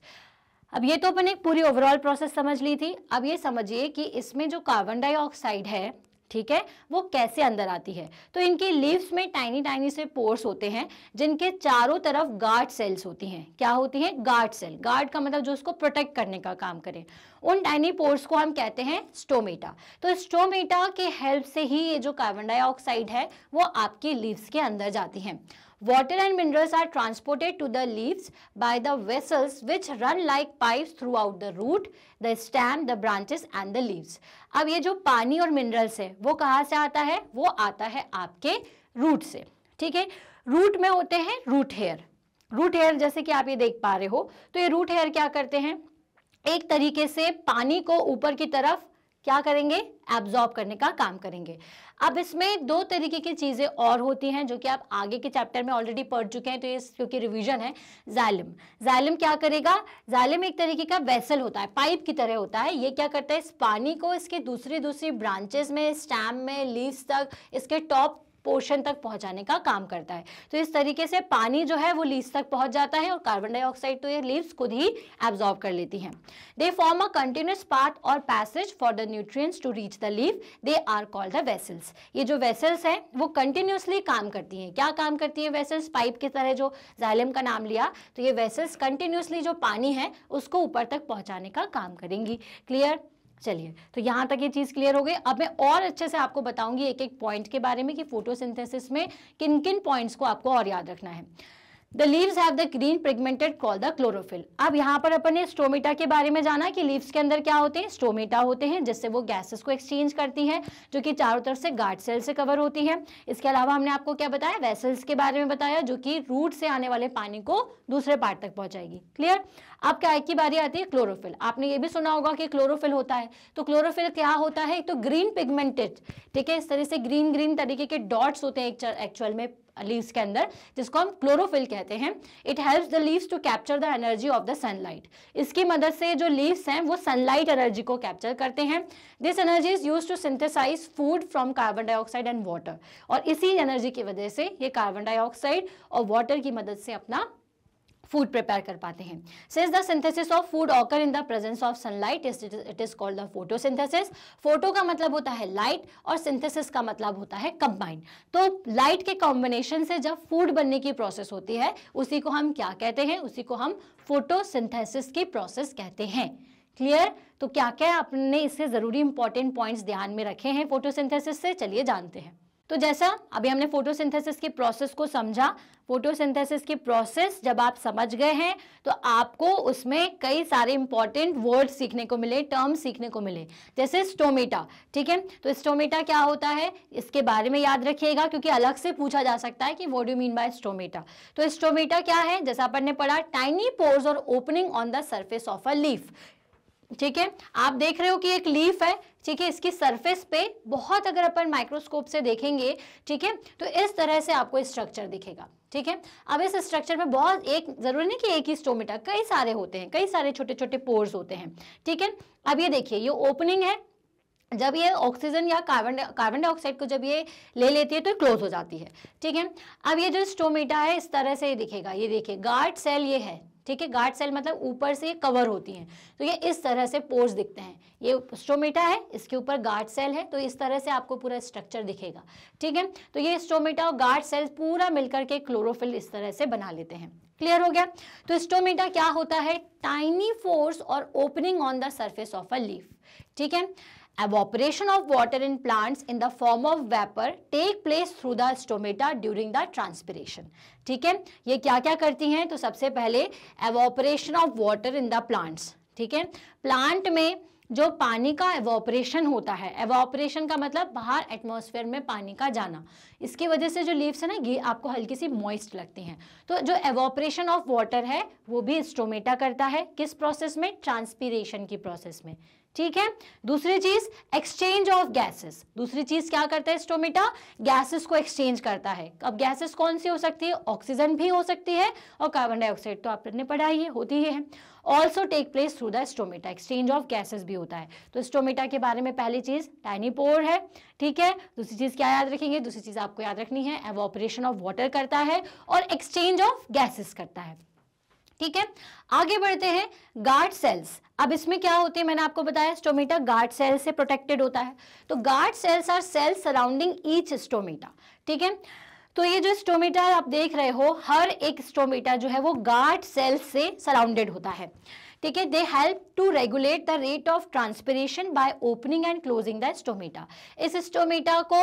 अब ये तो अपन एक पूरी ओवरऑल प्रोसेस समझ ली थी अब ये समझिए कि इसमें जो कार्बन डाइऑक्साइड है ठीक है वो कैसे अंदर आती है तो इनके लीव्स में टाइनी टाइनी से पोर्स होते हैं जिनके चारों तरफ गार्ड सेल्स होती हैं क्या होती हैं गार्ड सेल गार्ड का मतलब जो उसको प्रोटेक्ट करने का काम करें उन टाइनी पोर्स को हम कहते हैं स्टोमेटा तो स्टोमेटा के हेल्प से ही ये जो कार्बन डाइऑक्साइड है वो आपकी लीव्स के अंदर जाती हैं Water and minerals are transported to the leaves by the vessels which run like pipes throughout the root, the stem, the branches and the leaves. अब ये जो पानी और minerals है वो कहाँ से आता है वो आता है आपके root से ठीक है root में होते हैं root hair. रूट हेयर जैसे कि आप ये देख पा रहे हो तो ये रूट हेयर क्या करते हैं एक तरीके से पानी को ऊपर की तरफ क्या करेंगे एब्जॉर्ब करने का काम करेंगे अब इसमें दो तरीके की चीज़ें और होती हैं जो कि आप आगे के चैप्टर में ऑलरेडी पढ़ चुके हैं तो ये क्योंकि रिविजन है जालिम जालिम क्या करेगा जालिम एक तरीके का वेसल होता है पाइप की तरह होता है ये क्या करता है इस पानी को इसके दूसरी दूसरी ब्रांचेस में स्टैम में लीव्स तक इसके टॉप पोर्शन तक पहुंचाने का काम करता है तो इस तरीके से पानी जो है वो लीव्स तक पहुंच जाता है और कार्बन डाइऑक्साइड तो ये लीव्स खुद ही एब्जॉर्ब कर लेती हैं they form a continuous path or passage for the nutrients to reach the leave they are called the vessels ये जो वेसल्स हैं वो कंटिन्यूसली काम करती हैं क्या काम करती हैं वेसल्स पाइप की तरह जो जालिम का नाम लिया तो ये वेसल्स कंटिन्यूसली जो पानी है उसको ऊपर तक पहुँचाने का काम करेंगी क्लियर चलिए तो यहां तक ये चीज़ क्लियर हो गई अब मैं और अच्छे से आपको बताऊंगी एक एक पॉइंट के बारे में कि फोटोसिंथेसिस में किन किन पॉइंट्स को आपको और याद रखना है the leaves have the green pigmented call the chlorophyll अब यहाँ पर अपन ने स्टोमेटा के बारे में जाना कि लीव्स के अंदर क्या होते हैं स्टोमेटा होते हैं जिससे वो गैसेस को एक्सचेंज करती हैं जो कि चारों तरफ से गार्ड सेल से कवर होती है इसके अलावा हमने आपको क्या बताया वेसल्स के बारे में बताया जो कि रूट से आने वाले पानी को दूसरे पार्ट तक पहुंचाएगी क्लियर अब क्या की बारी आती है क्लोरोफिल आपने ये भी सुना होगा कि क्लोरोफिल होता है तो क्लोरोफिल क्या होता है तो ग्रीन पिगमेंटेड ठीक है इस तरह से ग्रीन ग्रीन तरीके के डॉट्स होते हैं एक्चुअल में लीव्स के अंदर जिसको हम क्लोरोफिल कहते हैं it helps the leaves to capture the energy of the sunlight इसकी मदद से जो लीव्स हैं वो सनलाइट एनर्जी को कैप्चर करते हैं this energy is use to synthesise food from carbon dioxide and water और इसी एनर्जी की वजह से ये कार्बन डाइऑक्साइड और वाटर की मदद से अपना फूड प्रिपेयर कर पाते हैं since the synthesis of food occur in the presence of sunlight it is called the photosynthesis photo का मतलब होता है लाइट और सिंथेसिस का मतलब होता है कंबाइंड तो लाइट के कॉम्बिनेशन से जब फूड बनने की प्रोसेस होती है उसी को हम क्या कहते हैं उसी को हम फोटोसिंथेसिस की प्रोसेस कहते हैं क्लियर तो क्या क्या आपने इससे ज़रूरी इंपॉर्टेंट पॉइंट्स ध्यान में रखे हैं फोटोसिंथेसिस से चलिए जानते हैं तो जैसा अभी हमने फोटोसिंथेसिस के प्रोसेस को समझा फोटोसिंथेसिस की प्रोसेस जब आप समझ गए हैं तो आपको उसमें कई सारे इंपॉर्टेंट वर्ड सीखने को मिले टर्म सीखने को मिले जैसे स्टोमेटा ठीक है तो स्टोमेटा क्या होता है इसके बारे में याद रखिएगा क्योंकि अलग से पूछा जा सकता है कि what you mean by stomata तो स्टोमेटा क्या है जैसा आप ने पढ़ा tiny pores or opening on the surface of a leaf ठीक है आप देख रहे हो कि एक लीफ है ठीक है इसकी सरफेस पे बहुत अगर अपन माइक्रोस्कोप से देखेंगे ठीक है तो इस तरह से आपको स्ट्रक्चर दिखेगा ठीक है अब इस स्ट्रक्चर में बहुत एक जरूरी नहीं कि एक ही स्टोमेटा कई सारे होते हैं कई सारे छोटे छोटे पोर्स होते हैं ठीक है अब ये देखिए ये ओपनिंग है जब ये ऑक्सीजन या कार्बन कार्बन डाइऑक्साइड को जब ये ले लेती है तो क्लोज हो जाती है ठीक है अब ये जो स्टोमेटा है इस तरह से ये दिखेगा ये देखिए गार्ड सेल ये है ठीक है गार्ड सेल मतलब ऊपर से कवर होती हैं तो ये इस तरह से पोर्स दिखते हैं ये स्टोमेटा है इसके ऊपर गार्ड सेल है तो इस तरह से आपको पूरा स्ट्रक्चर दिखेगा ठीक है तो ये स्टोमेटा और गार्ड सेल पूरा मिलकर के क्लोरोफिल इस तरह से बना लेते हैं क्लियर हो गया तो स्टोमेटा क्या होता है tiny pores or opening on the surface of a leaf ठीक है Evaporation of water in plants in the form of vapor take place through the stomata during the transpiration. ठीक है ये क्या क्या करती हैं तो सबसे पहले evaporation of water in the plants ठीक है प्लांट में जो पानी का एवोपरेशन होता है एवोपरेशन का मतलब बाहर एटमॉस्फेयर में पानी का जाना इसकी वजह से जो लीव्स है ना ये आपको हल्की सी मॉइस्ट लगती हैं तो जो एवोपरेशन ऑफ वाटर है वो भी स्टोमेटा करता है किस प्रोसेस में ट्रांसपीरेशन की प्रोसेस में ठीक है दूसरी चीज एक्सचेंज ऑफ गैसेस दूसरी चीज क्या करता है स्टोमेटा गैसेस को एक्सचेंज करता है अब गैसेस कौन सी हो सकती है ऑक्सीजन भी हो सकती है और कार्बन डाइऑक्साइड तो आपने पढ़ा ही है होती ही है also take place through the stomata exchange of gases भी होता है तो स्टोमेटा के बारे में पहली चीज टाइनी पोर है ठीक है दूसरी चीज क्या याद रखेंगे दूसरी चीज आपको याद रखनी है एवोपरेशन ऑफ वाटर करता है और एक्सचेंज ऑफ गैसेस करता है ठीक है आगे बढ़ते हैं गार्ड सेल्स अब इसमें क्या होते हैं मैंने आपको बताया स्टोमेटा गार्ड सेल से प्रोटेक्टेड होता है तो guard cells are cells surrounding each stomata ठीक है तो ये जो स्टोमेटा आप देख रहे हो हर एक स्टोमेटा जो है वो गार्ड सेल से सराउंडेड होता है ठीक है they help to regulate the rate of transpiration by opening and closing the stomata इस स्टोमेटा को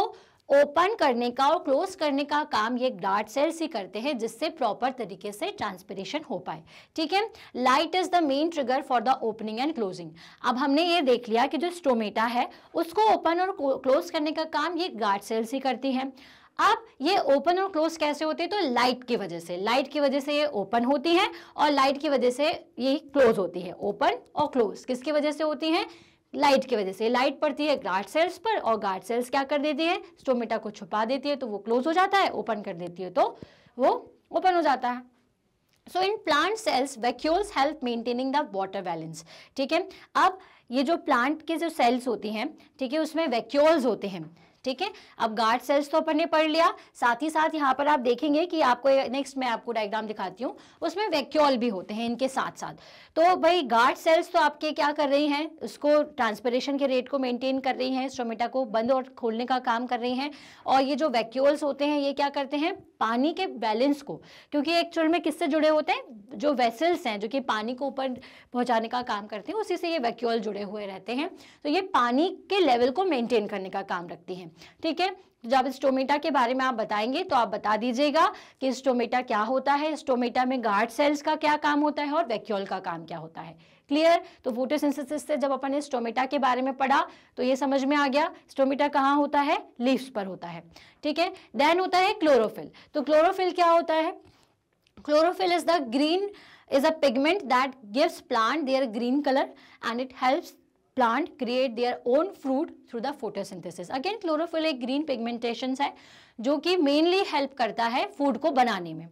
ओपन करने का और क्लोज करने का काम ये डार्ट सेल्स ही करते हैं जिससे प्रॉपर तरीके से ट्रांसपेरेशन हो पाए ठीक है light is the main trigger for the opening and closing अब हमने ये देख लिया कि जो स्टोमेटा है उसको ओपन और क्लोज करने का काम ये गार्ड सेल्स ही करती हैं अब ये ओपन और क्लोज कैसे होते हैं तो लाइट की वजह से लाइट की वजह से ये ओपन होती है और लाइट की वजह से ये क्लोज होती है ओपन और क्लोज किसकी वजह से होती है लाइट की वजह से लाइट पड़ती है गार्ड सेल्स पर और गार्ड सेल्स क्या कर देती है स्टोमेटा को छुपा देती है तो वो क्लोज हो जाता है ओपन कर देती है तो वो ओपन हो जाता है so in plant cells vacuoles help maintaining the water balance ठीक है अब ये जो प्लांट के जो सेल्स होती हैं ठीक है उसमें वैक्यूल्स होते हैं ठीक है अब गार्ड सेल्स तो अपन ने पढ़ लिया साथ ही साथ यहाँ पर आप देखेंगे कि आपको नेक्स्ट मैं आपको डायग्राम दिखाती हूँ उसमें वैक्यूल भी होते हैं इनके साथ साथ तो भाई गार्ड सेल्स तो आपके क्या कर रही हैं उसको ट्रांसपरेशन के रेट को मेंटेन कर रही हैं स्टोमेटा को बंद और खोलने का काम कर रही हैं और ये जो वैक्यूल्स होते हैं ये क्या करते हैं पानी के बैलेंस को क्योंकि एक्चुअल में किससे जुड़े होते हैं जो वेसल्स हैं जो कि पानी को ऊपर पहुंचाने का काम करते हैं उसी से ये वैक्यूल जुड़े हुए रहते हैं तो ये पानी के लेवल को मेंटेन करने का काम रखती हैं ठीक है तो जब स्टोमेटा के बारे में आप बताएंगे तो आप बता दीजिएगा कि स्टोमेटा क्या होता है स्टोमेटा में गार्ड सेल्स का क्या काम होता है और वैक्यूल का काम क्या होता है क्लियर तो फोटोसिंथेसिस से जब अपन ने स्टोमेटा के बारे में पढ़ा तो ये समझ में आ गया स्टोमेटा कहाँ होता है लीव्स पर होता है ठीक है देन होता है क्लोरोफिल तो क्लोरोफिल क्या होता है chlorophyll is the green is a pigment that gives plant their green colour and it helps plant create their own fruit through the photosynthesis again chlorophyll एक ग्रीन पिगमेंटेशन है जो कि मेनली हेल्प करता है food को बनाने में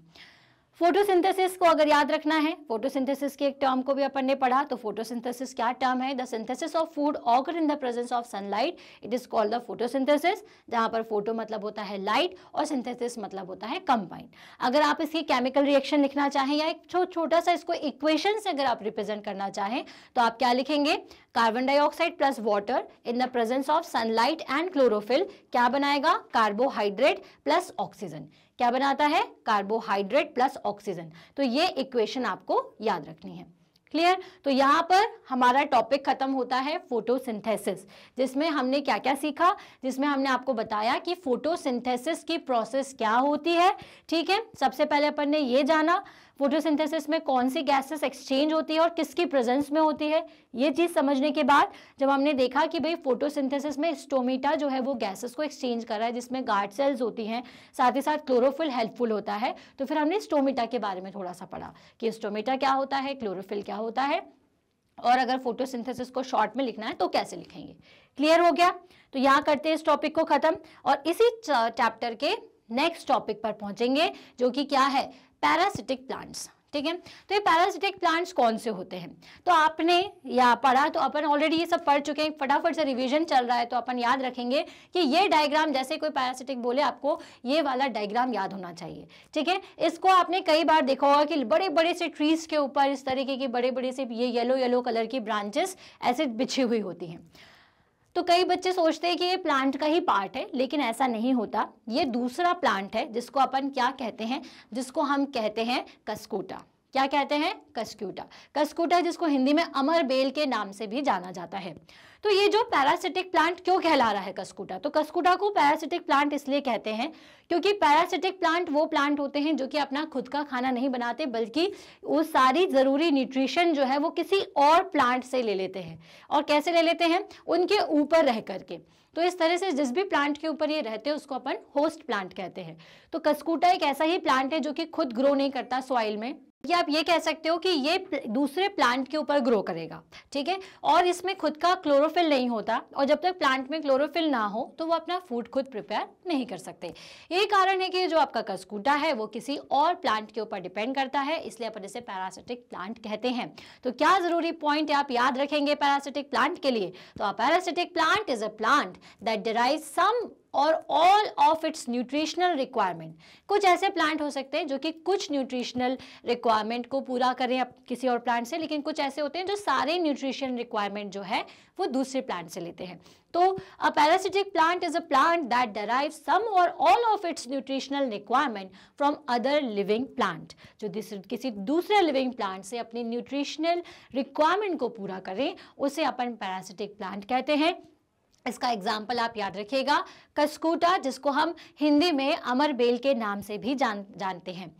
photosynthesis को अगर याद रखना है फोटोसिंथेसिस के एक टर्म को भी अपन ने पढ़ा तो फोटोसिंथेसिस क्या टर्म है the synthesis of food occur in the presence of sunlight it is called the photosynthesis जहां पर फोटो मतलब होता है लाइट और सिंथेसिस मतलब होता है कंबाइंड अगर आप इसकी केमिकल रिएक्शन लिखना चाहें या एक छो, छोटा सा इसको इक्वेशन से अगर आप रिप्रेजेंट करना चाहें तो आप क्या लिखेंगे carbon dioxide plus water in the presence of sunlight and chlorophyll क्या बनाएगा कार्बोहाइड्रेट प्लस ऑक्सीजन क्या बनाता है कार्बोहाइड्रेट प्लस ऑक्सीजन तो ये इक्वेशन आपको याद रखनी है क्लियर तो यहाँ पर हमारा टॉपिक खत्म होता है फोटोसिंथेसिस जिसमें हमने क्या क्या सीखा जिसमें हमने आपको बताया कि फोटोसिंथेसिस की प्रोसेस क्या होती है ठीक है सबसे पहले अपन ने ये जाना फोटोसिंथेसिस में कौन सी गैसेस एक्सचेंज होती है और किसकी प्रेजेंस में होती है ये चीज़ समझने के बाद जब हमने देखा कि भाई फोटोसिंथेसिस में स्टोमेटा जो है वो गैसेस को एक्सचेंज कर रहा है जिसमें गार्ड सेल्स होती हैं साथ ही साथ क्लोरोफिल हेल्पफुल होता है तो फिर हमने स्टोमेटा के बारे में थोड़ा सा पढ़ा कि स्टोमेटा क्या होता है क्लोरोफिल क्या होता है और अगर फोटोसिंथेसिस को शॉर्ट में लिखना है तो कैसे लिखेंगे क्लियर हो गया तो यहाँ करते हैं इस टॉपिक को ख़त्म और इसी चैप्टर के नेक्स्ट टॉपिक पर पहुंचेंगे जो कि क्या है पैरासिटिक प्लांट्स ठीक है तो ये पैरासिटिक प्लांट्स कौन से होते हैं तो आपने या पढ़ा तो अपन ऑलरेडी ये सब पढ़ चुके हैं फटाफट से रिवीजन चल रहा है तो अपन याद रखेंगे कि ये डायग्राम जैसे कोई पैरासिटिक बोले आपको ये वाला डायग्राम याद होना चाहिए ठीक है इसको आपने कई बार देखा होगा कि बड़े बड़े से ट्रीज के ऊपर इस तरीके की बड़े बड़े से ये येलो येलो कलर की ब्रांचेस ऐसे बिछी हुई होती हैं तो कई बच्चे सोचते हैं कि ये प्लांट का ही पार्ट है लेकिन ऐसा नहीं होता ये दूसरा प्लांट है जिसको अपन क्या कहते हैं जिसको हम कहते हैं कस्कोटा क्या कहते हैं कस्क्यूटा कस्क्यूटा जिसको हिंदी में अमर बेल के नाम से भी जाना जाता है तो ये जो पैरासिटिक प्लांट क्यों कहला रहा है कस्कुटा तो कस्कुटा को पैरासिटिक प्लांट इसलिए कहते हैं क्योंकि पैरासिटिक प्लांट वो प्लांट होते हैं जो कि अपना खुद का खाना नहीं बनाते बल्कि वो सारी ज़रूरी न्यूट्रिशन जो है वो किसी और प्लांट से ले लेते हैं और कैसे ले लेते हैं उनके ऊपर रह करके तो इस तरह से जिस भी प्लांट के ऊपर ये रहते हैं उसको अपन होस्ट प्लांट कहते हैं तो कस्कूटा एक ऐसा ही प्लांट है जो कि खुद ग्रो नहीं करता सॉइल में या आप ये कह सकते हो कि ये दूसरे प्लांट के ऊपर ग्रो करेगा ठीक है और इसमें खुद का क्लोरोफिल नहीं होता और जब तक प्लांट में क्लोरोफिल ना हो तो वो अपना फूड खुद प्रिपेयर नहीं कर सकते यही कारण है कि जो आपका कस्कूटा है वो किसी और प्लांट के ऊपर डिपेंड करता है इसलिए अपन इसे पैरासिटिक प्लांट कहते हैं तो क्या ज़रूरी पॉइंट आप याद रखेंगे पैरासिटिक प्लांट के लिए तो parasitic plant is a plant that derive some or all of its nutritional requirement कुछ ऐसे प्लांट हो सकते हैं जो कि कुछ न्यूट्रिशनल रिक्वायरमेंट को पूरा करें किसी और प्लांट से लेकिन कुछ ऐसे होते हैं जो सारे न्यूट्रिशन रिक्वायरमेंट जो है वो दूसरे प्लांट से लेते हैं तो a parasitic plant is a plant that derive some or all of its nutritional requirement from other living plant जो किसी दूसरे लिविंग प्लांट से अपनी न्यूट्रिशनल रिक्वायरमेंट को पूरा करें उसे अपन पैरासिटिक प्लांट कहते हैं इसका एग्जाम्पल आप याद रखिएगा कस्कूटा जिसको हम हिंदी में अमर बेल के नाम से भी जान जानते हैं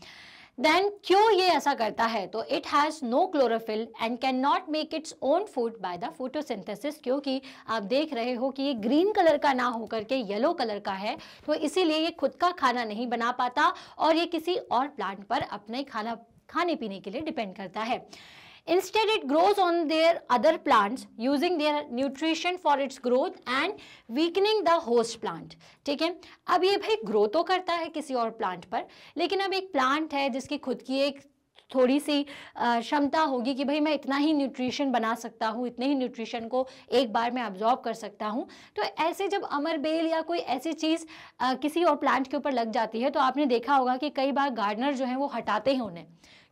देन क्यों ये ऐसा करता है तो it has no chlorophyll and can not make its own food by the photosynthesis क्योंकि आप देख रहे हो कि ये ग्रीन कलर का ना होकर के येलो कलर का है तो इसीलिए ये खुद का खाना नहीं बना पाता और ये किसी और प्लांट पर अपने खाना खाने पीने के लिए डिपेंड करता है Instead, it grows on their other plants using their nutrition for its growth and weakening the host plant. ठीक है अब ये भाई ग्रो तो करता है किसी और प्लांट पर लेकिन अब एक प्लांट है जिसकी खुद की एक थोड़ी सी क्षमता होगी कि भाई मैं इतना ही न्यूट्रिशन बना सकता हूँ इतने ही न्यूट्रिशन को एक बार मैं ऑब्जॉर्व कर सकता हूँ तो ऐसे जब अमर बेल या कोई ऐसी चीज़ किसी और प्लांट के ऊपर लग जाती है तो आपने देखा होगा कि कई बार गार्डनर जो है वो हटाते हैं उन्हें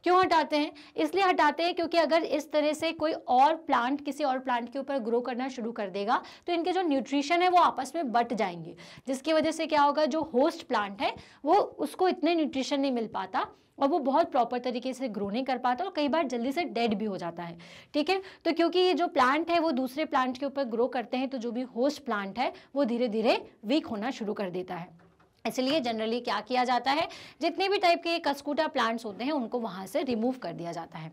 क्यों हटाते हैं इसलिए हटाते हैं क्योंकि अगर इस तरह से कोई और प्लांट किसी और प्लांट के ऊपर ग्रो करना शुरू कर देगा तो इनके जो न्यूट्रिशन है वो आपस में बट जाएंगे जिसकी वजह से क्या होगा जो होस्ट प्लांट है वो उसको इतने न्यूट्रिशन नहीं मिल पाता और वो बहुत प्रॉपर तरीके से ग्रो नहीं कर पाता और कई बार जल्दी से डेड भी हो जाता है ठीक है तो क्योंकि ये जो प्लांट है वो दूसरे प्लांट के ऊपर ग्रो करते हैं तो जो भी होस्ट प्लांट है वो धीरे धीरे वीक होना शुरू कर देता है इसलिए जनरली क्या किया जाता है जितने भी टाइप के कस्कूटा प्लांट्स होते हैं उनको वहाँ से रिमूव कर दिया जाता है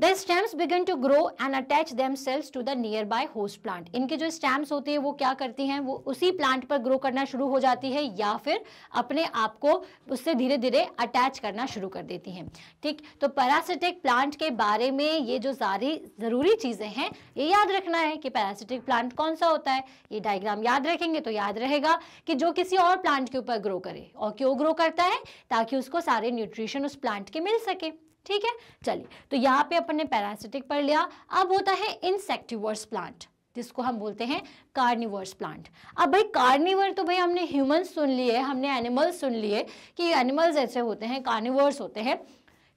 the stems begin to grow and attach themselves to the nearby host plant इनके जो स्टेम्स होते हैं वो क्या करती हैं वो उसी प्लांट पर ग्रो करना शुरू हो जाती है या फिर अपने आप को उससे धीरे धीरे अटैच करना शुरू कर देती हैं ठीक तो पैरासिटिक प्लांट के बारे में ये जो सारी ज़रूरी चीज़ें हैं ये याद रखना है कि पैरासिटिक प्लांट कौन सा होता है ये डायग्राम याद रखेंगे तो याद रहेगा कि जो किसी और प्लांट के ऊपर ग्रो करे और क्यों ग्रो करता है ताकि उसको सारे न्यूट्रिशन उस प्लांट के मिल सके ठीक है चलिए तो यहाँ पे अपन ने पैरासिटिक पढ़ लिया अब होता है इंसेक्टिवर्स प्लांट जिसको हम बोलते हैं कार्निवर्स प्लांट अब भाई कार्निवर तो भाई हमने ह्यूमन सुन लिए हमने एनिमल्स सुन लिए कि एनिमल्स ऐसे होते हैं कार्निवर्स होते हैं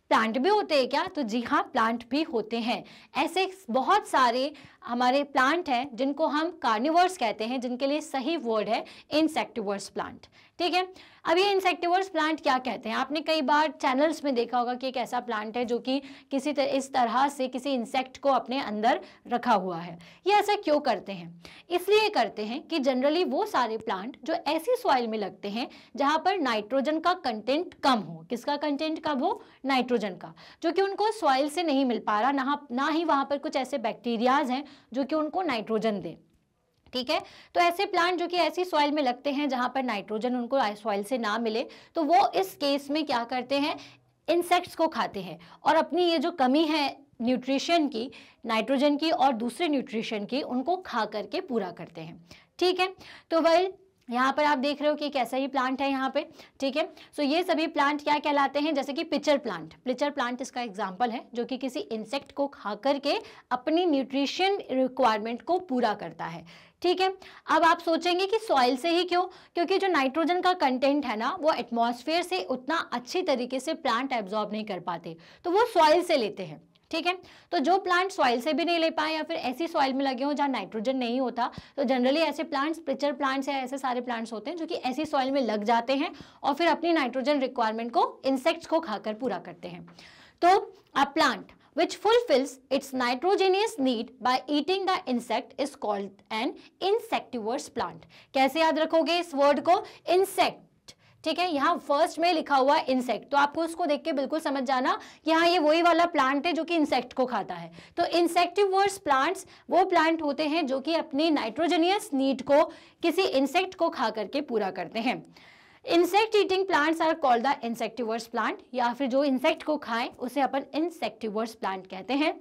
प्लांट भी होते हैं क्या तो जी हाँ प्लांट भी होते हैं ऐसे बहुत सारे हमारे प्लांट हैं जिनको हम कार्निवर्स कहते हैं जिनके लिए सही वर्ड है इंसेक्टिवर्स प्लांट ठीक है अब ये इंसेक्टिवर्स प्लांट क्या कहते हैं आपने कई बार चैनल्स में देखा होगा कि एक ऐसा प्लांट है जो कि किसी तर, इस तरह से किसी इंसेक्ट को अपने अंदर रखा हुआ है ये ऐसा क्यों करते हैं इसलिए करते हैं कि जनरली वो सारे प्लांट जो ऐसी सॉइल में लगते हैं जहाँ पर नाइट्रोजन का कंटेंट कम हो किसका कंटेंट कम हो नाइट्रोजन का जो कि उनको सॉइल से नहीं मिल पा रहा ना ना ही वहाँ पर कुछ ऐसे बैक्टीरियाज हैं जो कि उनको नाइट्रोजन दे ठीक है तो ऐसे प्लांट जो कि ऐसी सॉइल में लगते हैं जहां पर नाइट्रोजन उनको सॉइल से ना मिले तो वो इस केस में क्या करते हैं इंसेक्ट्स को खाते हैं और अपनी ये जो कमी है न्यूट्रिशन की नाइट्रोजन की और दूसरे न्यूट्रिशन की उनको खा करके पूरा करते हैं ठीक है तो वही यहाँ पर आप देख रहे हो कि कैसा ही प्लांट है यहाँ पे ठीक है सो ये सभी प्लांट क्या कहलाते हैं जैसे कि पिचर प्लांट पिचर प्लांट इसका एग्जाम्पल है जो कि किसी इंसेक्ट को खा करके अपनी न्यूट्रिशन रिक्वायरमेंट को पूरा करता है ठीक है अब आप सोचेंगे कि सॉइल से ही क्यों क्योंकि जो नाइट्रोजन का कंटेंट है ना वो एटमोसफेयर से उतना अच्छी तरीके से प्लांट एब्जॉर्ब नहीं कर पाते तो वो सॉइल से लेते हैं ठीक है तो जो प्लांट सॉइल से भी नहीं ले पाए या फिर ऐसी सॉइल में लगे हों जहाँ नाइट्रोजन नहीं होता तो जनरली ऐसे प्लांट्स पिचर प्लांट्स या ऐसे सारे प्लांट्स होते हैं जो कि ऐसी सॉइल में लग जाते हैं और फिर अपनी नाइट्रोजन रिक्वायरमेंट को इंसेक्ट्स को खाकर पूरा करते हैं तो a plant which fulfils its nitrogenous need by eating the insect is called an insectivorous plant कैसे याद रखोगे इस वर्ड को इंसेक्ट ठीक है यहाँ फर्स्ट में लिखा हुआ इंसेक्ट तो आपको उसको देख के बिल्कुल समझ जाना कि हाँ ये वही वाला प्लांट है जो कि इंसेक्ट को खाता है तो इंसेक्टिवर्स प्लांट्स वो प्लांट होते हैं जो कि अपनी नाइट्रोजनियस नीड को किसी इंसेक्ट को खा करके पूरा करते हैं insect eating plants are called the insectivorous plant या फिर जो इंसेक्ट को खाएं उसे अपन इंसेक्टिवर्स प्लांट कहते हैं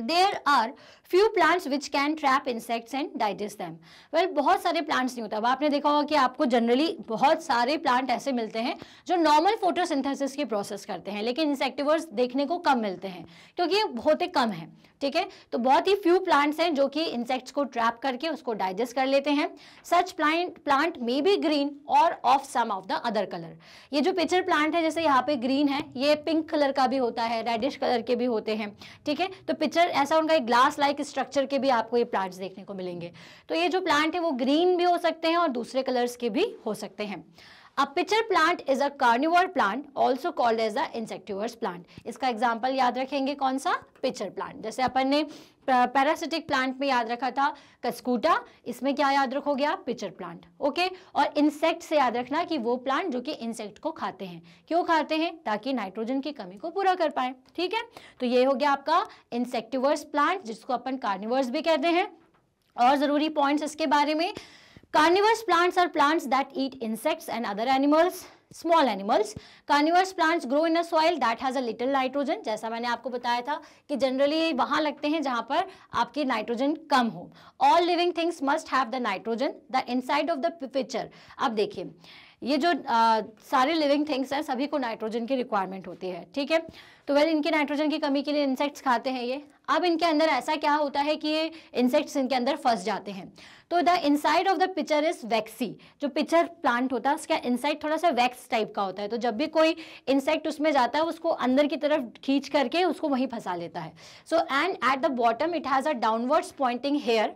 there are few plants which can trap insects and digest them well बहुत सारे प्लांट्स नहीं होता अब आपने देखा होगा कि आपको जनरली बहुत सारे प्लांट ऐसे मिलते हैं जो नॉर्मल फोटोसिंथेसिस की प्रोसेस करते हैं लेकिन इंसेक्टिवर्स देखने को कम मिलते हैं क्योंकि ये ही कम है ठीक है तो बहुत ही फ्यू प्लांट्स हैं जो कि इंसेक्ट्स को ट्रैप करके उसको डाइजेस्ट कर लेते हैं such plant plant may be green or of some of the other colour ये जो पिचर प्लांट है जैसे यहाँ पे ग्रीन है ये पिंक कलर का भी होता है रेडिश कलर के भी होते हैं ठीक है तो पिचर ऐसा उनका एक ग्लास लाइक स्ट्रक्चर के भी आपको ये प्लांट्स देखने को मिलेंगे तो ये जो प्लांट है वो ग्रीन भी हो सकते हैं और दूसरे कलर्स के भी हो सकते हैं A pitcher plant is a carnivore plant also called as the insectivorous plant. इसका एग्जाम्पल याद रखेंगे कौन सा pitcher plant. जैसे अपन ने पैरासिटिक प्लांट में याद रखा था कस्कूटा इसमें क्या याद रखोगे आप पिचर प्लांट ओके और इंसेक्ट से याद रखना कि वो प्लांट जो कि इंसेक्ट को खाते हैं क्यों खाते हैं ताकि नाइट्रोजन की कमी को पूरा कर पाए ठीक है तो ये हो गया आपका इंसेक्टिवर्स प्लांट जिसको अपन कार्निवर्स भी कहते हैं और ज़रूरी पॉइंट्स इसके बारे में carnivorous plants are plants that eat insects and other animals small animals carnivorous plants grow in a soil that has a little nitrogen जैसा मैंने आपको बताया था कि जनरली वहां लगते हैं जहां पर आपके नाइट्रोजन कम हो all living things must have the nitrogen the inside of the pitcher अब देखिए ये जो आ, सारे लिविंग थिंग्स हैं सभी को नाइट्रोजन की रिक्वायरमेंट होती है ठीक है तो वेल इनके नाइट्रोजन की कमी के लिए इंसेक्ट्स खाते हैं ये अब इनके अंदर ऐसा क्या होता है कि ये इंसेक्ट्स इनके अंदर फंस जाते हैं तो the inside of the pitcher is waxy जो पिचर प्लांट होता है उसका इनसाइड थोड़ा सा वैक्स टाइप का होता है तो जब भी कोई इंसेक्ट उसमें जाता है उसको अंदर की तरफ खींच करके उसको वहीं फंसा लेता है so and at the bottom it has a downwards pointing hair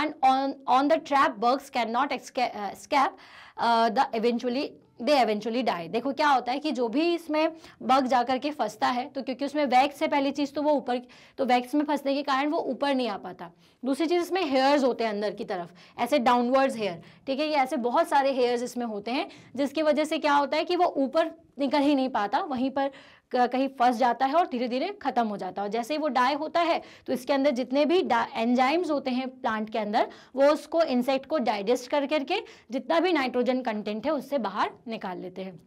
and on on the trap bugs can not escape the eventually they eventually die देखो क्या होता है कि जो भी इसमें बग जा करके फंसता है तो क्योंकि उसमें वैक्स है पहली चीज़ तो वो ऊपर तो वैक्स में फंसने के कारण वो ऊपर नहीं आ पाता दूसरी चीज़ इसमें हेयर्स होते हैं अंदर की तरफ ऐसे डाउनवर्ड्स हेयर ठीक है ये ऐसे बहुत सारे हेयर्स इसमें होते हैं जिसकी वजह से क्या होता है कि वो ऊपर निकल ही नहीं पाता वहीं पर कहीं फंस जाता है और धीरे धीरे खत्म हो जाता है और जैसे ही वो डाई होता है तो इसके अंदर जितने भी एंजाइम्स होते हैं प्लांट के अंदर वो उसको इंसेक्ट को डाइजेस्ट कर करके जितना भी नाइट्रोजन कंटेंट है उससे बाहर निकाल लेते हैं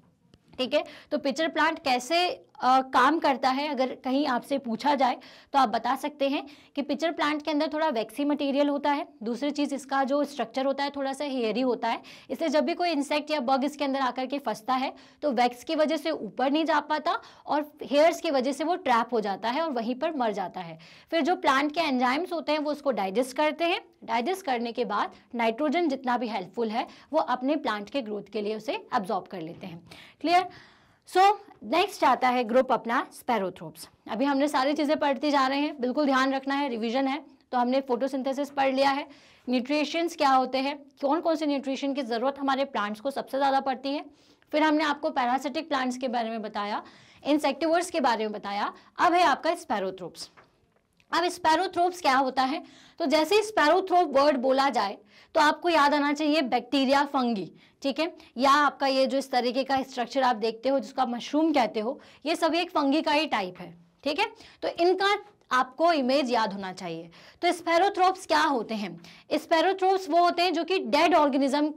ठीक है तो पिचर प्लांट कैसे काम करता है अगर कहीं आपसे पूछा जाए तो आप बता सकते हैं कि पिचर प्लांट के अंदर थोड़ा वैक्सी मटेरियल होता है दूसरी चीज़ इसका जो स्ट्रक्चर होता है थोड़ा सा हेयरी होता है इसलिए जब भी कोई इंसेक्ट या बग इसके अंदर आकर के फंसता है तो वैक्स की वजह से ऊपर नहीं जा पाता और हेयर्स की वजह से वो ट्रैप हो जाता है और वहीं पर मर जाता है फिर जो प्लांट के एंजाइम्स होते हैं वो उसको डाइजेस्ट करते हैं डाइजेस्ट करने के बाद नाइट्रोजन जितना भी हेल्पफुल है वो अपने प्लांट के ग्रोथ के लिए उसे एब्जॉर्ब कर लेते हैं क्लियर सो so, नेक्स्ट आता है ग्रुप अपना स्पैरोथ्रोप्स अभी हमने सारी चीज़ें पढ़ते जा रहे हैं बिल्कुल ध्यान रखना है रिविजन है तो हमने फोटोसिंथेसिस पढ़ लिया है न्यूट्रिशंस क्या होते हैं कौन कौन से न्यूट्रिशन की ज़रूरत हमारे प्लांट्स को सबसे ज़्यादा पड़ती है फिर हमने आपको पैरासिटिक प्लांट्स के बारे में बताया इंसेक्टिवर्स के बारे में बताया अब है आपका स्पैरोथ्रोप्स अब स्पैरोथ्रोप्स क्या होता है तो जैसे स्पैरोथ्रोप वर्ड बोला जाए तो आपको याद आना चाहिए बैक्टीरिया फंगी ठीक है या आपका ये जो इस तरीके का स्ट्रक्चर आप देखते हो जिसको आप मशरूम कहते हो ये सभी एक फंगी का ही टाइप है ठीक है तो इनका आपको इमेज याद होना चाहिए तो स्पेरोथ्रोप्स क्या होते हैं स्पेरोथ्रोप्स वो होते हैं जो कि डेड ऑर्गेनिज्म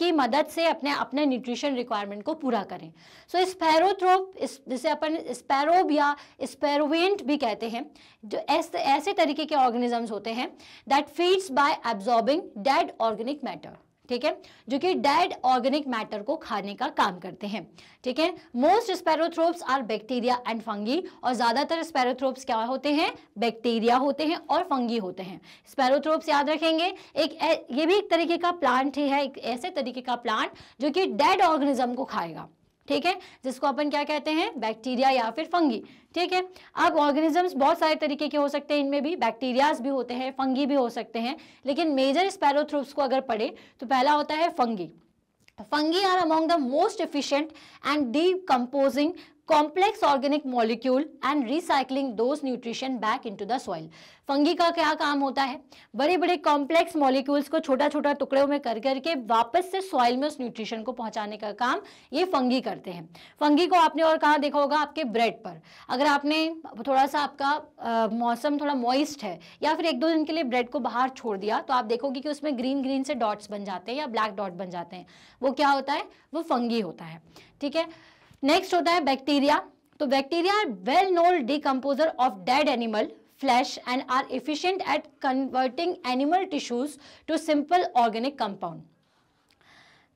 की मदद से अपने अपने न्यूट्रिशन रिक्वायरमेंट को पूरा करें सो so, स्पैरोथ्रोप जिसे अपन स्पैरोब या स्पैरोवेंट भी कहते हैं जो ऐसे ऐसे तरीके के ऑर्गेनिजम्स होते हैं that feeds by absorbing dead organic matter ठीक है जो कि डेड ऑर्गेनिक मैटर को खाने का काम करते हैं ठीक है most saprotrophs are bacteria and fungi और ज़्यादातर स्पेरोथ्रोप्स क्या होते हैं बैक्टीरिया होते हैं और फंगी होते हैं स्पेरोथ्रोप्स याद रखेंगे एक ए, ये भी एक तरीके का प्लांट ही है एक ऐसे तरीके का प्लांट जो कि डेड ऑर्गेनिज्म को खाएगा ठीक है जिसको अपन क्या कहते हैं बैक्टीरिया या फिर फंगी ठीक है अब ऑर्गेनिजम्स बहुत सारे तरीके के हो सकते हैं इनमें भी बैक्टीरियाज भी होते हैं फंगी भी हो सकते हैं लेकिन मेजर स्पैरोथ्रोप्स को अगर पढ़े तो पहला होता है fungi fungi are among the most efficient and composing complex organic molecule and recycling those nutrition back into the soil. Fungi का क्या काम होता है बड़े बड़े कॉम्प्लेक्स मॉलिक्यूल्स को छोटा छोटा टुकड़ों में कर करके वापस से सॉइल में उस न्यूट्रिशन को पहुंचाने का काम ये फंगी करते हैं फंगी को आपने और कहा देखा होगा आपके ब्रेड पर अगर आपने थोड़ा सा आपका आ, मौसम थोड़ा मॉइस्ट है या फिर एक दो दिन के लिए ब्रेड को बाहर छोड़ दिया तो आप देखोगे कि उसमें ग्रीन ग्रीन से डॉट्स बन जाते हैं या ब्लैक डॉट बन जाते हैं वो क्या होता है वो फंगी होता है ठीक है नेक्स्ट होता है बैक्टीरिया तो bacteria are well known decomposer of dead animal flesh and are efficient at converting animal tissues to simple organic compound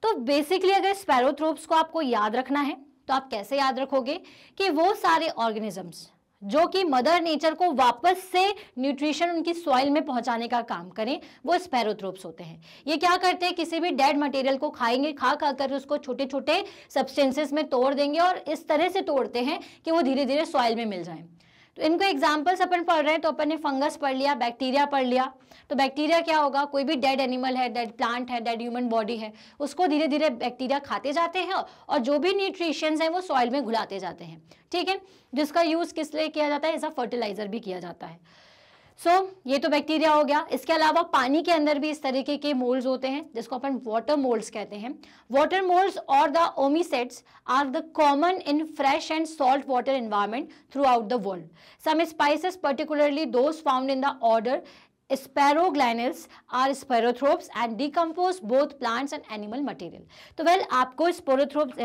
तो बेसिकली अगर स्पैरोथ्रोप्स को आपको याद रखना है तो आप कैसे याद रखोगे कि वो सारे ऑर्गेनिजम्स जो कि मदर नेचर को वापस से न्यूट्रिशन उनकी सॉइल में पहुंचाने का काम करें वो स्पैरोथ्रोप्स होते हैं ये क्या करते हैं किसी भी डेड मटेरियल को खाएंगे खा खा कर उसको छोटे छोटे सब्सटेंसेस में तोड़ देंगे और इस तरह से तोड़ते हैं कि वो धीरे धीरे सॉइल में मिल जाए तो इनको एग्जाम्पल्स अपन पढ़ रहे हैं तो अपन ने फंगस पढ़ लिया बैक्टीरिया पढ़ लिया तो बैक्टीरिया क्या होगा कोई भी डेड एनिमल है डेड प्लांट है डेड ह्यूमन बॉडी है उसको धीरे धीरे बैक्टीरिया खाते जाते हैं और जो भी न्यूट्रिशंस हैं वो सॉइल में घुलाते जाते हैं ठीक है जिसका यूज़ किस लिए किया जाता है ऐसा फर्टिलाइज़र भी किया जाता है सो so, ये तो बैक्टीरिया हो गया इसके अलावा पानी के अंदर भी इस तरीके के मोल्ड्स होते हैं जिसको अपन वाटर मोल्ड्स कहते हैं water moulds or the oomycetes are the common in fresh and salt water environment throughout the world some species particularly those found in the order Saprolegniales are saprotrophs and decompose both plants and animal material तो well आपको saprotrophs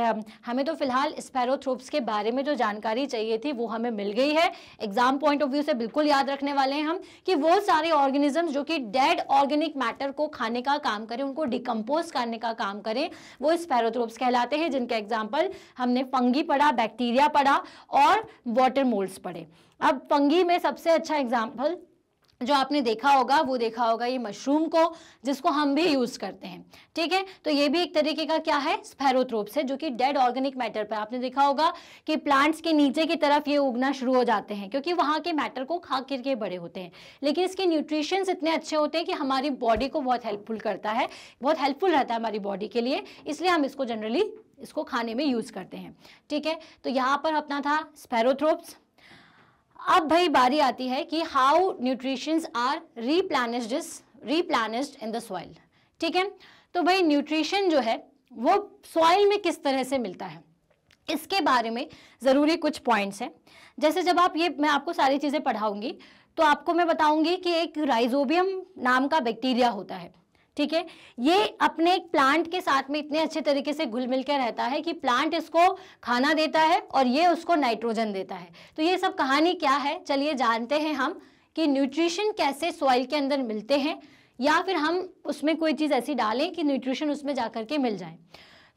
हमें तो फिलहाल स्पेरोथ्रोप्स के बारे में जो जानकारी चाहिए थी वो हमें मिल गई है एग्जाम पॉइंट ऑफ व्यू से बिल्कुल याद रखने वाले हैं हम कि वो सारे ऑर्गेनिजम्स जो कि डेड ऑर्गेनिक मैटर को खाने का काम करें उनको डिकम्पोज करने का काम करें वो स्पेरोथ्रोप्स कहलाते हैं जिनका एग्जाम्पल हमने फंगी पढ़ा बैक्टीरिया पढ़ा और वाटर मोल्ड्स पढ़े अब फंगी में सबसे अच्छा एग्जाम्पल जो आपने देखा होगा वो देखा होगा ये मशरूम को जिसको हम भी यूज़ करते हैं ठीक है तो ये भी एक तरीके का क्या है स्फेरोथ्रोप्स है जो कि डेड ऑर्गेनिक मैटर पर आपने देखा होगा कि प्लांट्स के नीचे की तरफ ये उगना शुरू हो जाते हैं क्योंकि वहाँ के मैटर को खा करके बड़े होते हैं लेकिन इसके न्यूट्रिशंस इतने अच्छे होते हैं कि हमारी बॉडी को बहुत हेल्पफुल करता है बहुत हेल्पफुल रहता है हमारी बॉडी के लिए इसलिए हम इसको जनरली इसको खाने में यूज़ करते हैं ठीक है तो यहाँ पर अपना था स्पेरोथ्रोप्स अब भाई बारी आती है कि how nutritions are replenished replenished in the soil ठीक है तो भाई न्यूट्रिशन जो है वो सॉइल में किस तरह से मिलता है इसके बारे में ज़रूरी कुछ पॉइंट्स हैं जैसे जब आप ये मैं आपको सारी चीज़ें पढ़ाऊंगी तो आपको मैं बताऊंगी कि एक राइजोबियम नाम का बैक्टीरिया होता है ठीक है ये अपने एक प्लांट के साथ में इतने अच्छे तरीके से घुल मिल रहता है कि प्लांट इसको खाना देता है और ये उसको नाइट्रोजन देता है तो ये सब कहानी क्या है चलिए जानते हैं हम कि न्यूट्रिशन कैसे सॉइल के अंदर मिलते हैं या फिर हम उसमें कोई चीज़ ऐसी डालें कि न्यूट्रिशन उसमें जा के मिल जाए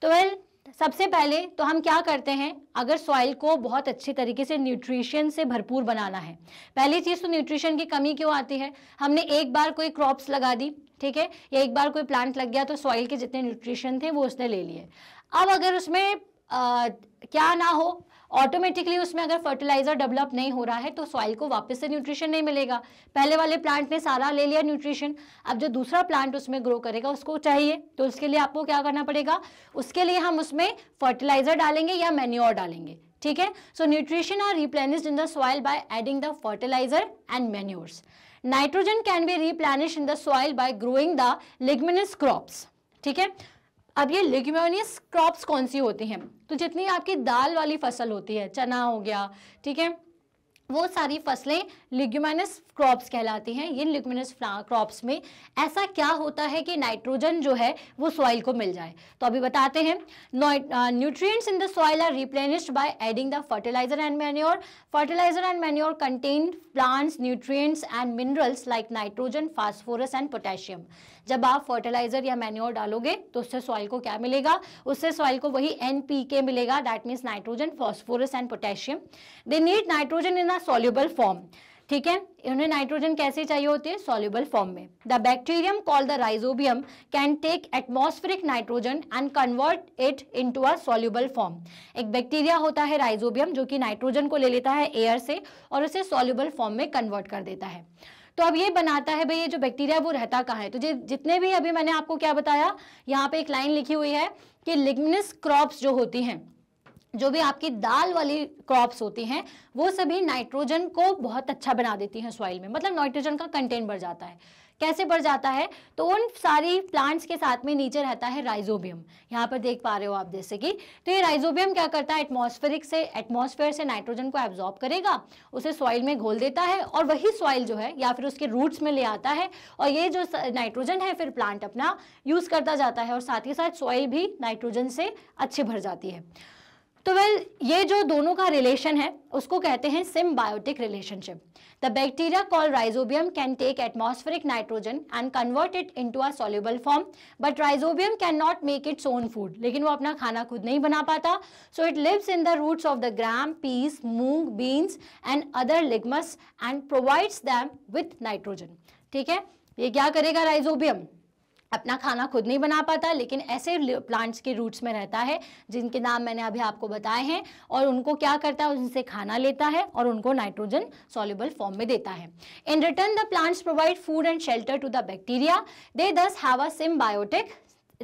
तो वेल सबसे पहले तो हम क्या करते हैं अगर सॉइल को बहुत अच्छे तरीके से न्यूट्रिशन से भरपूर बनाना है पहली चीज़ तो न्यूट्रिशन की कमी क्यों आती है हमने एक बार कोई क्रॉप्स लगा दी ठीक है या एक बार कोई प्लांट लग गया तो सॉइल के जितने न्यूट्रिशन थे वो उसने ले लिए अब अगर उसमें आ, क्या ना हो ऑटोमेटिकली उसमें अगर फर्टिलाइजर डेवलप नहीं हो रहा है तो सॉइल को वापस से न्यूट्रिशन नहीं मिलेगा पहले वाले प्लांट ने सारा ले लिया न्यूट्रिशन अब जो दूसरा प्लांट उसमें ग्रो करेगा उसको चाहिए तो उसके लिए आपको क्या करना पड़ेगा उसके लिए हम उसमें फर्टिलाइजर डालेंगे या मेन्योर डालेंगे ठीक है so nutrition are replenished in the soil by adding the fertiliser and manures nitrogen can be replenish in the soil by growing the leguminous crops ठीक है अब ये लिग्यूमोनियस क्रॉप्स कौन सी होती हैं तो जितनी आपकी दाल वाली फसल होती है चना हो गया ठीक है वो सारी फसलें लिग्यूमिनस क्रॉप्स कहलाती हैं ये लिग्यूमिनस क्रॉप्स में ऐसा क्या होता है कि नाइट्रोजन जो है वो सॉइल को मिल जाए तो अभी बताते हैं nutrients in the soil are replenished by adding the fertiliser and manure fertiliser and manure contain plants nutrients and minerals like nitrogen phosphorus and potassium जब आप फर्टिलाइजर या मैन्योर डालोगे तो उससे सॉइल को क्या मिलेगा उससे सॉइल को वही एन मिलेगा that means nitrogen phosphorus and potassium they need nitrogen in a soluble form ठीक है इन्हें नाइट्रोजन कैसे चाहिए होती है सोल्यूबल फॉर्म में the bacterium call the Rhizobium can take atmosphere nitrogen and convert it into a soluble form एक bacteria होता है राइजोबियम जो कि नाइट्रोजन को ले लेता है एयर से और उसे सोल्यूबल फॉर्म में कन्वर्ट कर देता है तो अब ये बनाता है भाई ये जो बैक्टीरिया वो रहता कहाँ है तो जितने भी अभी मैंने आपको क्या बताया यहाँ पे एक लाइन लिखी हुई है कि लिग्निस क्रॉप्स जो होती हैं जो भी आपकी दाल वाली क्रॉप्स होती हैं वो सभी नाइट्रोजन को बहुत अच्छा बना देती हैं सॉइल में मतलब नाइट्रोजन का कंटेंट बढ़ जाता है कैसे बढ़ जाता है तो उन सारी प्लांट्स के साथ में नीचे रहता है राइजोबियम यहाँ पर देख पा रहे हो आप जैसे कि तो ये राइजोबियम क्या करता है एटमोस्फेरिक से एटमोस्फेयर से नाइट्रोजन को एब्जॉर्ब करेगा उसे सॉइल में घोल देता है और वही सॉइल जो है या फिर उसके रूट्स में ले आता है और ये जो नाइट्रोजन है फिर प्लांट अपना यूज़ करता जाता है और साथ ही साथ सॉइल भी नाइट्रोजन से अच्छी भर जाती है तो वेल well, ये जो दोनों का रिलेशन है उसको कहते हैं symbiotic relationship the bacteria call Rhizobium can take atmospheric nitrogen and convert it into a soluble form but Rhizobium can not make its own food लेकिन वो अपना खाना खुद नहीं बना पाता so it lives in the roots of the gram peas moong beans and other legumes and provides them with nitrogen ठीक है ये क्या करेगा राइजोबियम अपना खाना खुद नहीं बना पाता लेकिन ऐसे प्लांट्स के रूट्स में रहता है जिनके नाम मैंने अभी आपको बताए हैं और उनको क्या करता है उनसे खाना लेता है और उनको नाइट्रोजन सॉल्युबल फॉर्म में देता है in return the plants provide food and shelter to the bacteria they thus have a symbiotic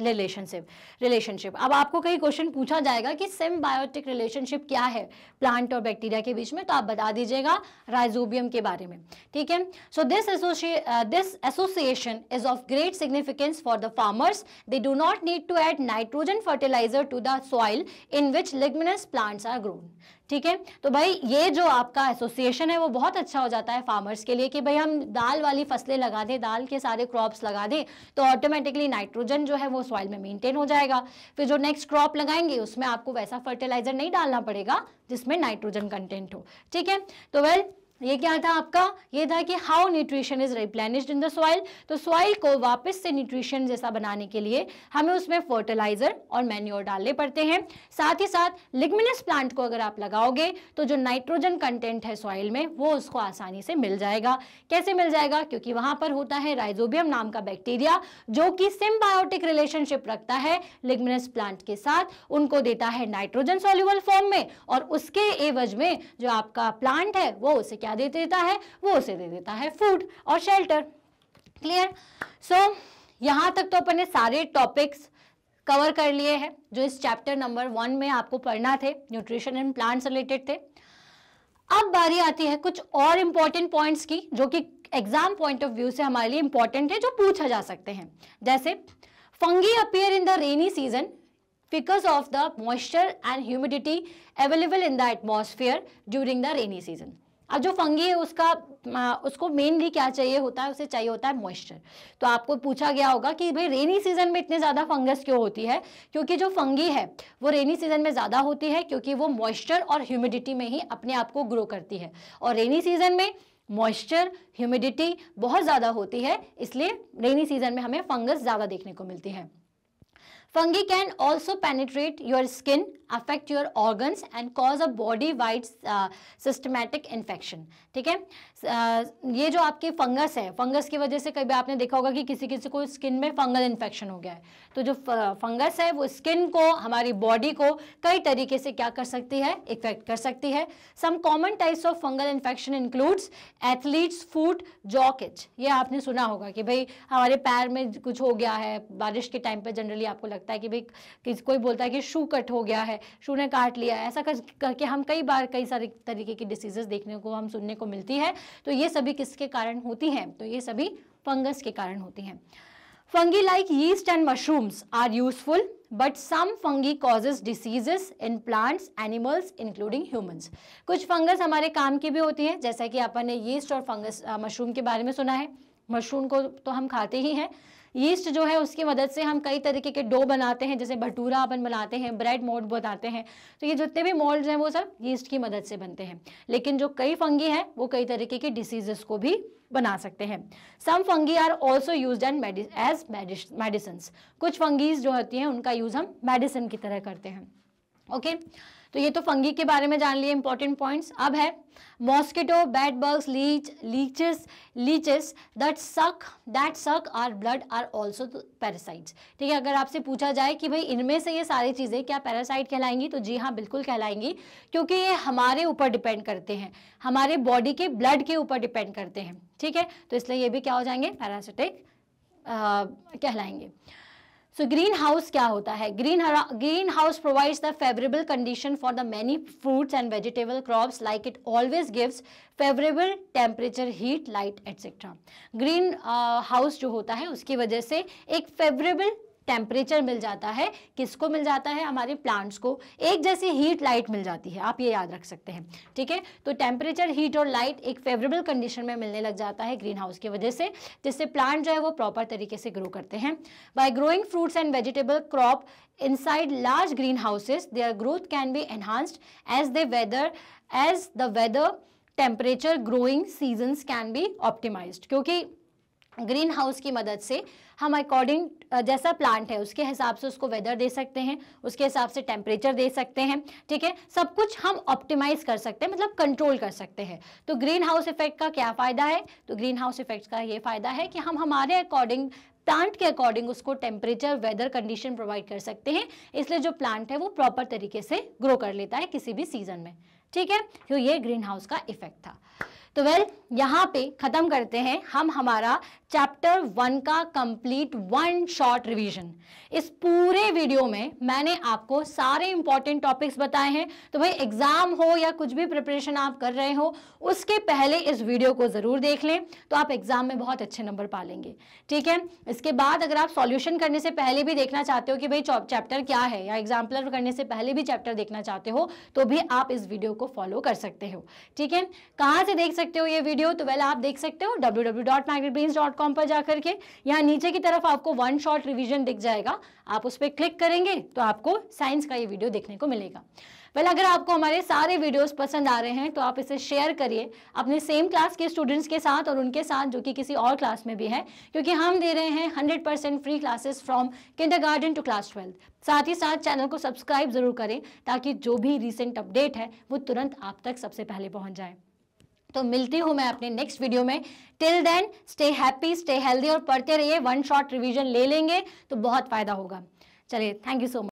relationship relationship अब आपको कई क्वेश्चन पूछा जाएगा कि सिम्बायोटिक रिलेशनशिप क्या है प्लांट और बैक्टीरिया के बीच में तो आप बता दीजिएगा राइजोबियम के बारे में ठीक है so this this association is of great significance for the farmers they do not need to add nitrogen fertilizer to the soil in which leguminous plants are grown ठीक है तो भाई ये जो आपका एसोसिएशन है वो बहुत अच्छा हो जाता है फार्मर्स के लिए कि भाई हम दाल वाली फसलें लगा दें दाल के सारे क्रॉप्स लगा दें तो ऑटोमेटिकली नाइट्रोजन जो है वो सॉइल में मेंटेन हो जाएगा फिर जो नेक्स्ट क्रॉप लगाएंगे उसमें आपको वैसा फर्टिलाइजर नहीं डालना पड़ेगा जिसमें नाइट्रोजन कंटेंट हो ठीक है तो वेल ये क्या था आपका ये था कि how nutrition is replenished in the soil तो सॉइल को वापस से न्यूट्रिशन जैसा बनाने के लिए हमें उसमें फर्टिलाइजर और मैन्योर डालने पड़ते हैं साथ ही साथ लिग्मिनस प्लांट को अगर आप लगाओगे तो जो नाइट्रोजन कंटेंट है सॉइल में वो उसको आसानी से मिल जाएगा कैसे मिल जाएगा क्योंकि वहां पर होता है राइजोबियम नाम का बैक्टीरिया जो कि सिम्बायोटिक रिलेशनशिप रखता है लिग्मिनस प्लांट के साथ उनको देता है नाइट्रोजन सॉल्यूबल फॉर्म में और उसके एवज में जो आपका प्लांट है वो उसे क्या क्या दे देता है वो उसे दे देता है फूड और शेल्टर क्लियर सो so, यहाँ तक तो अपन ने सारे टॉपिक्स कवर कर लिए हैं जो इस चैप्टर नंबर वन में आपको पढ़ना थे न्यूट्रिशन एंड प्लांट्स रिलेटेड थे अब बारी आती है कुछ और इम्पॉर्टेंट पॉइंट्स की जो कि एग्जाम पॉइंट ऑफ व्यू से हमारे लिए इम्पॉर्टेंट है जो पूछा जा सकते हैं जैसे fungi appear in the rainy season because of the moisture and humidity available in the atmosphere during the rainy season अब जो फंगी है उसका उसको मेनली क्या चाहिए होता है उसे चाहिए होता है मॉइस्चर तो आपको पूछा गया होगा कि भाई रेनी सीजन में इतने ज़्यादा फंगस क्यों होती है क्योंकि जो फंगी है वो रेनी सीजन में ज़्यादा होती है क्योंकि वो मॉइस्चर और ह्यूमिडिटी में ही अपने आप को ग्रो करती है और रेनी सीजन में मॉइस्चर ह्यूमिडिटी बहुत ज़्यादा होती है इसलिए रेनी सीजन में हमें फंगस ज़्यादा देखने को मिलती है Fungi can also penetrate your skin, affect your organs and cause a body-wide uh, systematic infection. ठीक ये जो आपके फंगस है फंगस की वजह से कभी आपने देखा होगा कि किसी किसी को स्किन में फंगल इन्फेक्शन हो गया है तो जो फंगस है वो स्किन को हमारी बॉडी को कई तरीके से क्या कर सकती है इफेक्ट कर सकती है some common types of fungal infection includes athlete's foot jock itch आपने सुना होगा कि भाई हमारे पैर में कुछ हो गया है बारिश के टाइम पर जनरली आपको लगता है कि भाई कोई बोलता है कि शू कट हो गया है शू ने काट लिया है ऐसा करके हम कई बार कई सारे तरीके की डिसीजेस देखने को हम सुनने को मिलती है तो ये सभी किसके कारण होती हैं तो ये सभी फंगस के कारण होती हैं fungi like yeast and mushrooms are useful but some fungi causes diseases in plants animals including humans कुछ फंगस हमारे काम की भी होती हैं जैसा कि अपन ने यीस्ट और फंगस मशरूम के बारे में सुना है मशरूम को तो हम खाते ही हैं यीस्ट जो है उसकी मदद से हम कई तरीके के डो बनाते हैं जैसे भटूरा अपन बनाते हैं ब्रेड मोल्ड बनाते हैं तो ये जितने भी मोल्ड हैं वो सब यीस्ट की मदद से बनते हैं लेकिन जो कई फंगी हैं वो कई तरीके के डिसीजेस को भी बना सकते हैं some fungi are also use and as medicine कुछ फंगीज जो होती हैं उनका यूज़ हम मेडिसिन की तरह करते हैं ओके okay? तो ये तो फंगी के बारे में जान लिए इंपॉर्टेंट पॉइंट्स अब है mosquito bed bugs leech leeches leeches that suck that suck our blood are also parasites ठीक है अगर आपसे पूछा जाए कि भाई इनमें से ये सारी चीज़ें क्या पैरासाइट कहलाएंगी तो जी हाँ बिल्कुल कहलाएंगी क्योंकि ये हमारे ऊपर डिपेंड करते हैं हमारे बॉडी के ब्लड के ऊपर डिपेंड करते हैं ठीक है तो इसलिए ये भी क्या हो जाएंगे पैरासिटिक कहलाएंगे सो ग्रीन हाउस क्या होता है green greenhouse provides the favourable condition for the many fruits and vegetable crops like it always gives favourable temperature heat light etcetera greenhouse जो होता है उसकी वजह से एक फेवरेबल टेम्परेचर मिल जाता है किसको मिल जाता है हमारे प्लांट्स को एक जैसी हीट लाइट मिल जाती है आप ये याद रख सकते हैं ठीक है तो टेम्परेचर हीट और लाइट एक फेवरेबल कंडीशन में मिलने लग जाता है ग्रीन हाउस की वजह से जिससे प्लांट जो है वो प्रॉपर तरीके से ग्रो करते हैं by growing fruits and vegetable crop inside large greenhouses their growth can be enhanced as the weather as the weather temperature growing seasons can be optimise क्योंकि ग्रीन हाउस की मदद से हम अकॉर्डिंग जैसा प्लांट है उसके हिसाब से उसको वेदर दे सकते हैं उसके हिसाब से टेम्परेचर दे सकते हैं ठीक है सब कुछ हम ऑप्टिमाइज कर सकते हैं मतलब कंट्रोल कर सकते हैं तो ग्रीन हाउस इफेक्ट का क्या फ़ायदा है तो ग्रीन हाउस इफेक्ट का ये फ़ायदा है कि हम हमारे अकॉर्डिंग प्लांट के अकॉर्डिंग उसको टेम्परेचर वेदर कंडीशन प्रोवाइड कर सकते हैं इसलिए जो प्लांट है वो प्रॉपर तरीके से ग्रो कर लेता है किसी भी सीजन में ठीक है तो ये ग्रीन हाउस का इफेक्ट था तो वेल यहाँ पे ख़त्म करते हैं हम हमारा चैप्टर वन का कंप्लीट वन शॉर्ट रिवीजन इस पूरे वीडियो में मैंने आपको सारे इंपॉर्टेंट टॉपिक्स बताए हैं तो भाई एग्जाम हो या कुछ भी प्रिपरेशन आप कर रहे हो उसके पहले इस वीडियो को ज़रूर देख लें तो आप एग्जाम में बहुत अच्छे नंबर पा लेंगे ठीक है इसके बाद अगर आप सॉल्यूशन करने से पहले भी देखना चाहते हो कि भाई चैप्टर क्या है या एग्जाम्पलर करने से पहले भी चैप्टर देखना चाहते हो तो भी आप इस वीडियो को फॉलो कर सकते हो ठीक है कहाँ से देख सकते हो ये वीडियो तो वेल आप देख सकते हो डब्ल्यू कॉम पर जाकर के यहाँ नीचे की तरफ आपको वन शॉट रिविजन दिख जाएगा आप उस पर क्लिक करेंगे तो आपको साइंस का ये वीडियो देखने को मिलेगा वेल अगर आपको हमारे सारे वीडियोस पसंद आ रहे हैं तो आप इसे शेयर करिए अपने सेम क्लास के स्टूडेंट्स के साथ और उनके साथ जो कि किसी और क्लास में भी है क्योंकि हम दे रहे हैं 100 percent free classes from kindergarten to class twelfth साथ ही साथ चैनल को सब्सक्राइब जरूर करें ताकि जो भी रिसेंट अपडेट है वो तुरंत आप तक सबसे पहले पहुँच जाए तो मिलती हूं मैं अपने नेक्स्ट वीडियो में till then stay happy stay healthy और पढ़ते रहिए वन शॉट रिवीजन ले लेंगे तो बहुत फ़ायदा होगा चलिए थैंक यू सो मच